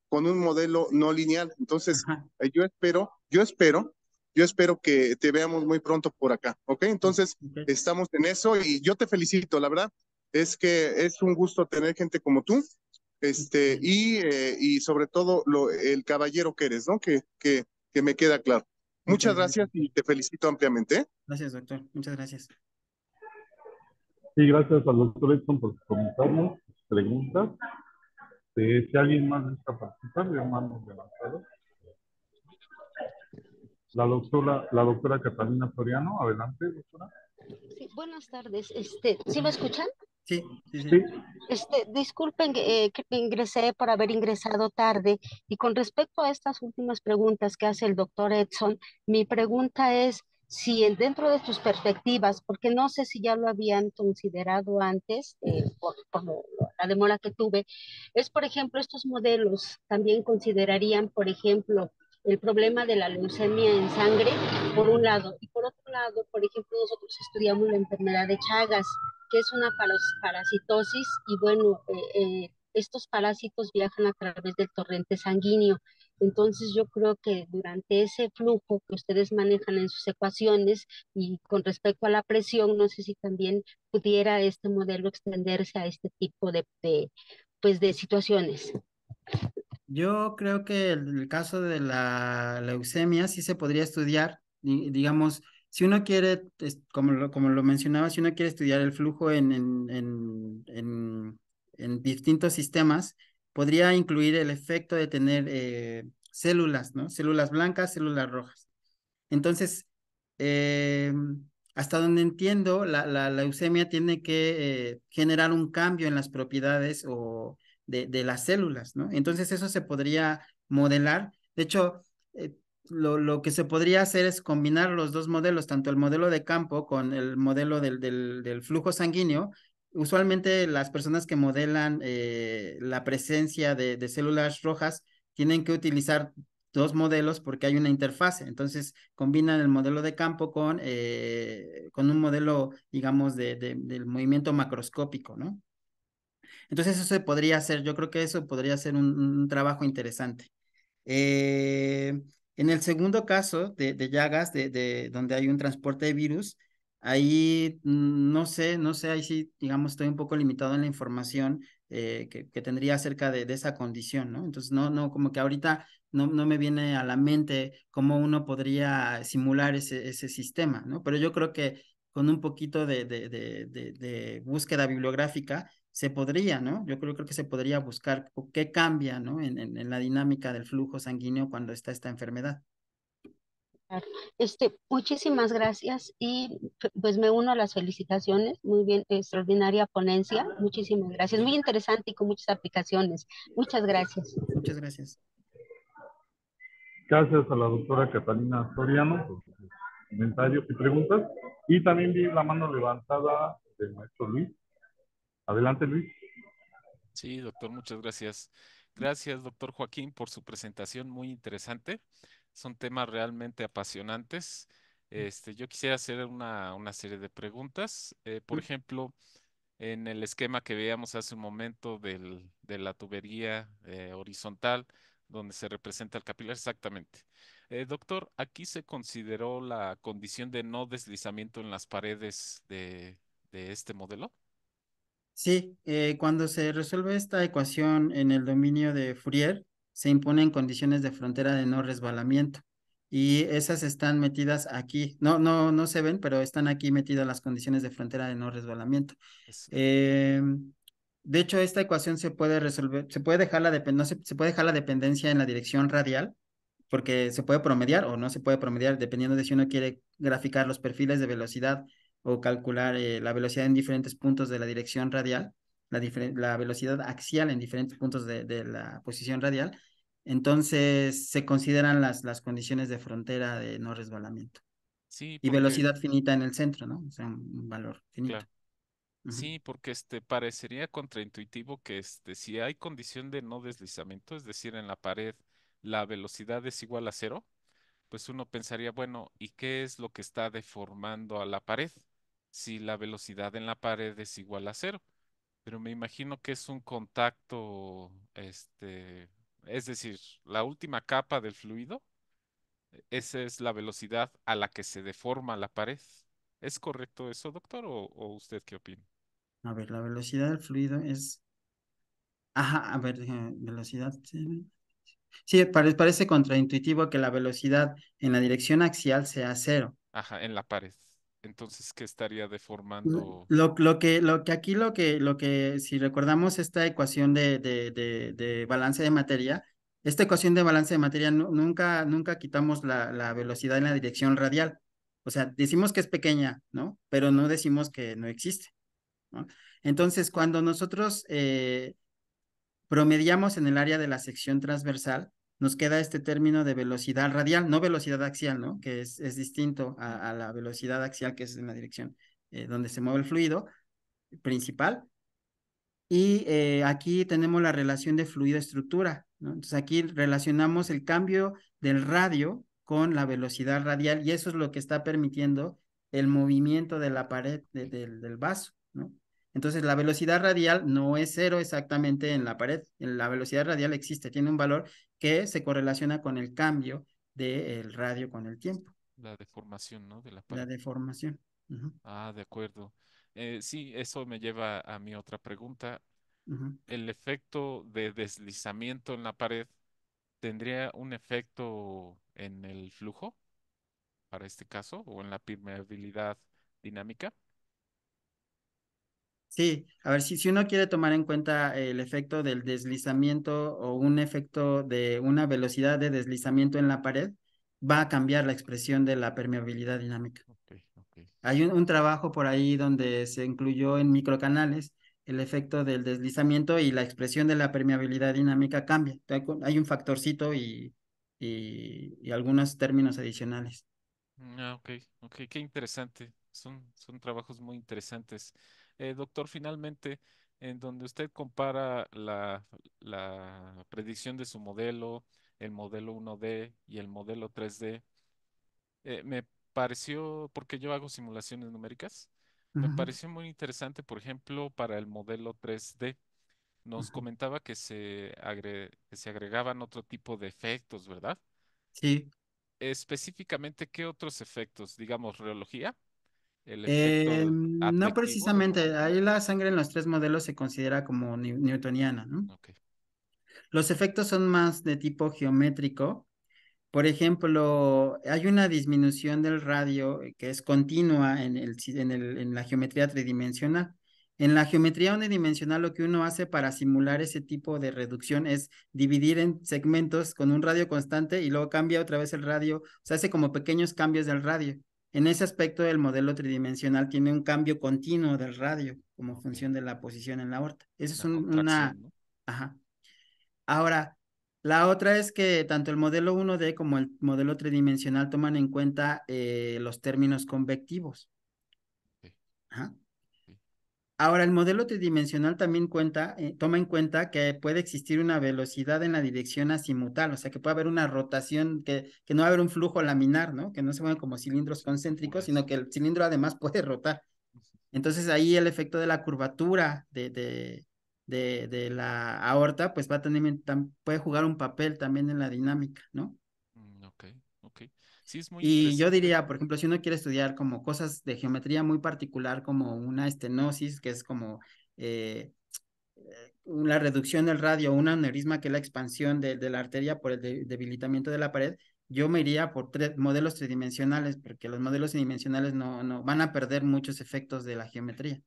con un modelo no lineal. Entonces, eh, yo espero, yo espero yo espero que te veamos muy pronto por acá, ¿ok? Entonces, estamos en eso y yo te felicito, la verdad, es que es un gusto tener gente como tú, este, y, eh, y sobre todo lo, el caballero que eres, ¿no? Que, que, que me queda claro. Muchas gracias. y te felicito ampliamente. ¿eh? Gracias, doctor. Muchas gracias. Sí, gracias al doctor Edson por comentarnos, preguntas. Eh, si alguien más desea participar, la sala. La doctora, la doctora Catalina Floriano, adelante, doctora. Sí, buenas tardes. Este, ¿Sí me escuchan? Sí, sí, sí. Este, disculpen eh, que ingresé por haber ingresado tarde y con respecto a estas últimas preguntas que hace el doctor Edson, mi pregunta es si dentro de sus perspectivas, porque no sé si ya lo habían considerado antes, eh, por, por, la demora que tuve, es por ejemplo estos modelos también considerarían, por ejemplo, el problema de la leucemia en sangre, por un lado. Y por otro lado, por ejemplo, nosotros estudiamos la enfermedad de Chagas, que es una parasitosis y bueno, eh, eh, estos parásitos viajan a través del torrente sanguíneo. Entonces yo creo que durante ese flujo que ustedes manejan en sus ecuaciones y con respecto a la presión, no sé si también pudiera este modelo extenderse a este tipo de, de pues de situaciones. Yo creo que el, caso de la leucemia sí se podría estudiar, digamos, si uno quiere, como lo, mencionaba, si uno quiere estudiar el flujo en, distintos sistemas, podría incluir el efecto de tener eh, células, ¿no? Células blancas, células rojas. Entonces, eh, hasta donde entiendo, la, leucemia tiene que eh, generar un cambio en las propiedades o de, las células, ¿no? Entonces eso se podría modelar. De hecho, eh, lo, que se podría hacer es combinar los dos modelos, tanto el modelo de campo con el modelo del, flujo sanguíneo. Usualmente las personas que modelan eh, la presencia de, células rojas tienen que utilizar dos modelos porque hay una interfase. Entonces combinan el modelo de campo con, eh, con un modelo, digamos, de, de, del movimiento macroscópico, ¿no? Entonces eso se podría hacer, yo creo que eso podría ser un, trabajo interesante. Eh, en el segundo caso de, llagas, de, donde hay un transporte de virus, ahí mm, no sé, no sé, ahí sí, digamos, estoy un poco limitado en la información eh, que, tendría acerca de, esa condición, ¿no? Entonces, no, no, como que ahorita no, no me viene a la mente cómo uno podría simular ese, ese sistema, ¿no? Pero yo creo que con un poquito de, de búsqueda bibliográfica se podría, ¿no? Yo creo, que se podría buscar qué cambia, ¿no? En, la dinámica del flujo sanguíneo cuando está esta enfermedad. Este, muchísimas gracias y pues me uno a las felicitaciones. Muy bien, extraordinaria ponencia. Muchísimas gracias. Muy interesante y con muchas aplicaciones. Muchas gracias. Muchas gracias. Gracias a la doctora Catalina Soriano por sus comentarios y preguntas. Y también vi la mano levantada del maestro Luis. Adelante, Luis. Sí, doctor, muchas gracias. Gracias, doctor Joaquín, por su presentación muy interesante. Son temas realmente apasionantes. Este, yo quisiera hacer una, serie de preguntas. Eh, por ejemplo, en el esquema que veíamos hace un momento de la tubería eh, horizontal, donde se representa el capilar, exactamente. Eh, doctor, aquí se consideró la condición de no deslizamiento en las paredes de este modelo. Sí, eh, cuando se resuelve esta ecuación en el dominio de Fourier, se imponen condiciones de frontera de no resbalamiento y esas están metidas aquí. No, no, no se ven, pero están aquí metidas las condiciones de frontera de no resbalamiento. Em, de hecho, esta ecuación se puede resolver, se puede dejar la no se, puede dejar la dependencia en la dirección radial, porque se puede promediar o no se puede promediar, dependiendo de si uno quiere graficar los perfiles de velocidad o calcular eh, la velocidad en diferentes puntos de la dirección radial, la, la velocidad axial en diferentes puntos de, la posición radial, entonces se consideran las, las condiciones de frontera de no resbalamiento. Sí, Y velocidad finita en el centro, ¿no? O sea, un valor finito. Sí, porque este parecería contraintuitivo que este, si hay condición de no deslizamiento, es decir, en la pared la velocidad es igual a cero, pues uno pensaría, bueno, ¿y qué es lo que está deformando a la pared? si la velocidad en la pared es igual a cero. Pero me imagino que es un contacto, este, es decir, la última capa del fluido, esa es la velocidad a la que se deforma la pared. ¿Es correcto eso, doctor? ¿O, usted qué opina? A ver, la velocidad del fluido es... Ajá, a ver, velocidad... Sí, parece, parece contraintuitivo que la velocidad en la dirección axial sea cero. Ajá, en la pared entonces, ¿qué estaría deformando? Lo, que, aquí, lo que, si recordamos esta ecuación de, balance de materia, esta ecuación de balance de materia nunca, quitamos la, velocidad en la dirección radial. O sea, decimos que es pequeña, ¿no? Pero no decimos que no existe. Entonces, cuando nosotros eh, promediamos en el área de la sección transversal, nos queda este término de velocidad radial, no velocidad axial, ¿no? Que es, distinto a, la velocidad axial, que es en la dirección eh, donde se mueve el fluido principal. Y eh, aquí tenemos la relación de fluido-estructura, Entonces aquí relacionamos el cambio del radio con la velocidad radial y eso es lo que está permitiendo el movimiento de la pared del vaso, ¿no? Entonces, la velocidad radial no es cero exactamente en la pared. La velocidad radial existe, tiene un valor que se correlaciona con el cambio del radio con el tiempo. La deformación, ¿no? De la, la deformación. Ah, de acuerdo. Eh, sí, eso me lleva a mi otra pregunta. ¿El efecto de deslizamiento en la pared tendría un efecto en el flujo para este caso o en la permeabilidad dinámica? Sí, a ver, si, uno quiere tomar en cuenta el efecto del deslizamiento o un efecto de una velocidad de deslizamiento en la pared, va a cambiar la expresión de la permeabilidad dinámica. Hay un, trabajo por ahí donde se incluyó en microcanales el efecto del deslizamiento y la expresión de la permeabilidad dinámica cambia. Hay un factorcito y, algunos términos adicionales. Ah, ok, ok, qué interesante. Son, son trabajos muy interesantes. Eh, doctor, finalmente, en donde usted compara la, predicción de su modelo, el modelo 1D y el modelo 3D, eh, me pareció, porque yo hago simulaciones numéricas, me pareció muy interesante, por ejemplo, para el modelo 3D. Nos comentaba que se, que se agregaban otro tipo de efectos, ¿verdad? Sí. Específicamente, ¿qué otros efectos? Digamos, reología. Em, no precisamente, ahí la sangre en los tres modelos se considera como newtoniana. ¿no? Los efectos son más de tipo geométrico. Por ejemplo, hay una disminución del radio que es continua en, el, en, la geometría tridimensional. En la geometría unidimensional lo que uno hace para simular ese tipo de reducción es dividir en segmentos con un radio constante y luego cambia otra vez el radio, se hace como pequeños cambios del radio. En ese aspecto el modelo tridimensional tiene un cambio continuo del radio como función de la posición en la aorta. Eso es una... Ajá. Ahora, la otra es que tanto el modelo 1D como el modelo tridimensional toman en cuenta eh, los términos convectivos. Ajá. Ahora, el modelo tridimensional también cuenta, eh, toma en cuenta que puede existir una velocidad en la dirección asimutal, o sea, que puede haber una rotación, que, no va a haber un flujo laminar, ¿no? Que no se mueven como cilindros concéntricos, sino que el cilindro además puede rotar. Entonces, ahí el efecto de la curvatura de, de, de la aorta, pues va a tener, puede jugar un papel también en la dinámica, ¿no? y yo diría, por ejemplo, si uno quiere estudiar como cosas de geometría muy particular, como una estenosis, que es como eh, la reducción del radio, un aneurisma, que es la expansión de, la arteria por el debilitamiento de la pared, yo me iría por modelos tridimensionales, porque los modelos tridimensionales no, no van a perder muchos efectos de la geometría.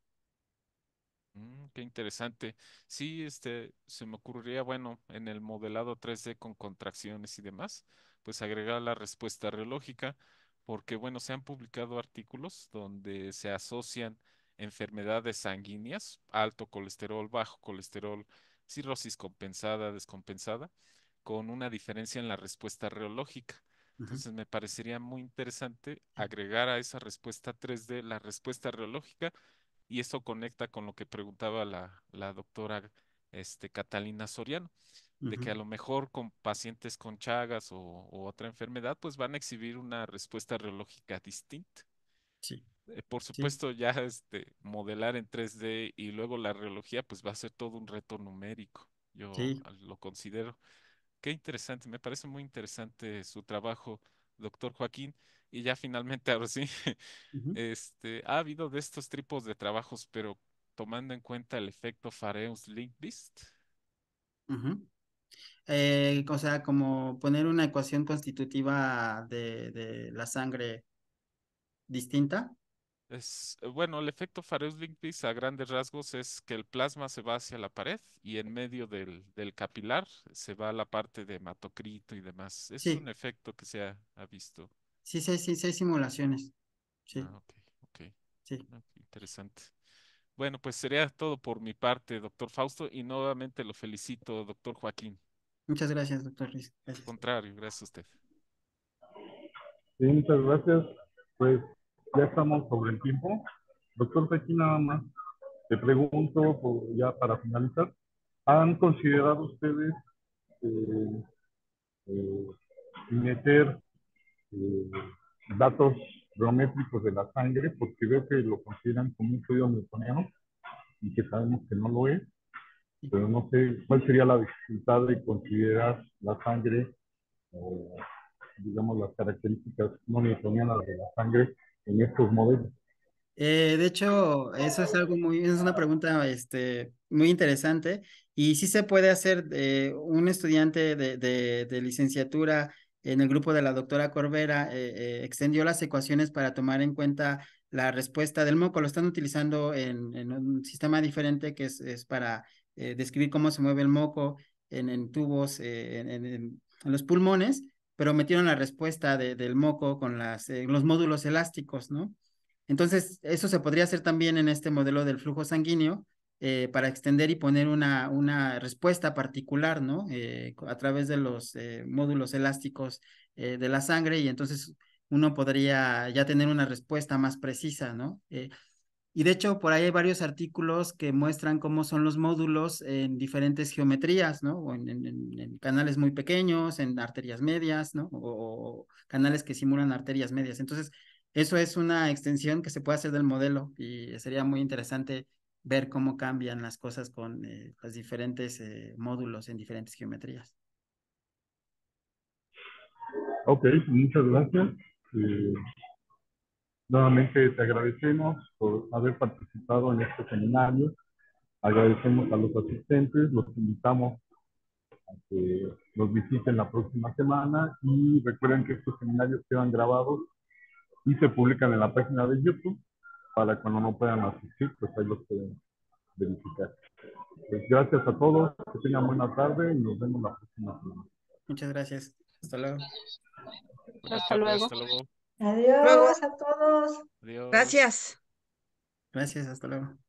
Mm, qué interesante. Sí, este, se me ocurriría, bueno, en el modelado 3D con contracciones y demás, pues agregar la respuesta reológica, porque bueno, se han publicado artículos donde se asocian enfermedades sanguíneas, alto colesterol, bajo colesterol, cirrosis compensada, descompensada, con una diferencia en la respuesta reológica. Entonces me parecería muy interesante mm. agregar a esa respuesta 3D la respuesta reológica y eso conecta con lo que preguntaba la, la doctora este, Catalina Soriano de que a lo mejor con pacientes con chagas o, otra enfermedad, pues van a exhibir una respuesta reológica distinta. Sí. Eh, por supuesto, ya este, modelar en 3D y luego la reología, pues va a ser todo un reto numérico. Yo lo considero. Qué interesante, me parece muy interesante su trabajo, doctor Joaquín. Y ya finalmente, ahora sí, este, ha habido de estos tipos de trabajos, pero tomando en cuenta el efecto Fareus Linkvist. Eh, o sea, como poner una ecuación constitutiva de, la sangre distinta. Es, eh, bueno, el efecto Fareu's-Lindquist a grandes rasgos es que el plasma se va hacia la pared y en medio del, capilar se va la parte de hematocrito y demás. Es un efecto que se ha, visto. Sí, sí, sí, sí, simulaciones. Sí. Ah, okay, okay. sí. Ah, interesante. Bueno, pues sería todo por mi parte, doctor Fausto, y nuevamente lo felicito, doctor Joaquín. Muchas gracias, doctor Al contrario, gracias a usted. muchas gracias. Pues ya estamos sobre el tiempo. Doctor Joaquín, nada más te pregunto, ya para finalizar, ¿han considerado ustedes eh, eh, meter eh, datos biométricos de la sangre, porque veo que lo consideran como un fluido newtoniano y que sabemos que no lo es, pero no sé cuál sería la dificultad de considerar la sangre, o digamos las características no de la sangre en estos modelos. Eh, de hecho, eso es algo muy, es una pregunta este, muy interesante y sí se puede hacer eh, un estudiante de, de, de licenciatura en el grupo de la doctora Corbera eh, eh, extendió las ecuaciones para tomar en cuenta la respuesta del moco. Lo están utilizando en, un sistema diferente que es, para eh, describir cómo se mueve el moco en, tubos, en, los pulmones, pero metieron la respuesta del moco con los módulos elásticos, ¿no? Entonces, eso se podría hacer también en este modelo del flujo sanguíneo, eh, para extender y poner una, una respuesta particular, ¿no? Eh, a través de los eh, módulos elásticos de la sangre y entonces uno podría ya tener una respuesta más precisa, ¿no? y de hecho, por ahí hay varios artículos que muestran cómo son los módulos en diferentes geometrías, ¿no? O en, canales muy pequeños, en arterias medias, ¿no? o canales que simulan arterias medias. Entonces, eso es una extensión que se puede hacer del modelo y sería muy interesante ver cómo cambian las cosas con eh, los diferentes eh, módulos en diferentes geometrías. Ok, muchas gracias. Eh, nuevamente te agradecemos por haber participado en este seminario. Agradecemos a los asistentes, los invitamos a que nos visiten la próxima semana y recuerden que estos seminarios quedan grabados y se publican en la página de YouTube para cuando no puedan asistir, pues ahí los pueden verificar. Pues, gracias a todos, que tengan buena tarde y nos vemos la próxima semana. Muchas gracias. Hasta luego. Hasta luego. Adiós a todos. Gracias. Gracias, hasta luego.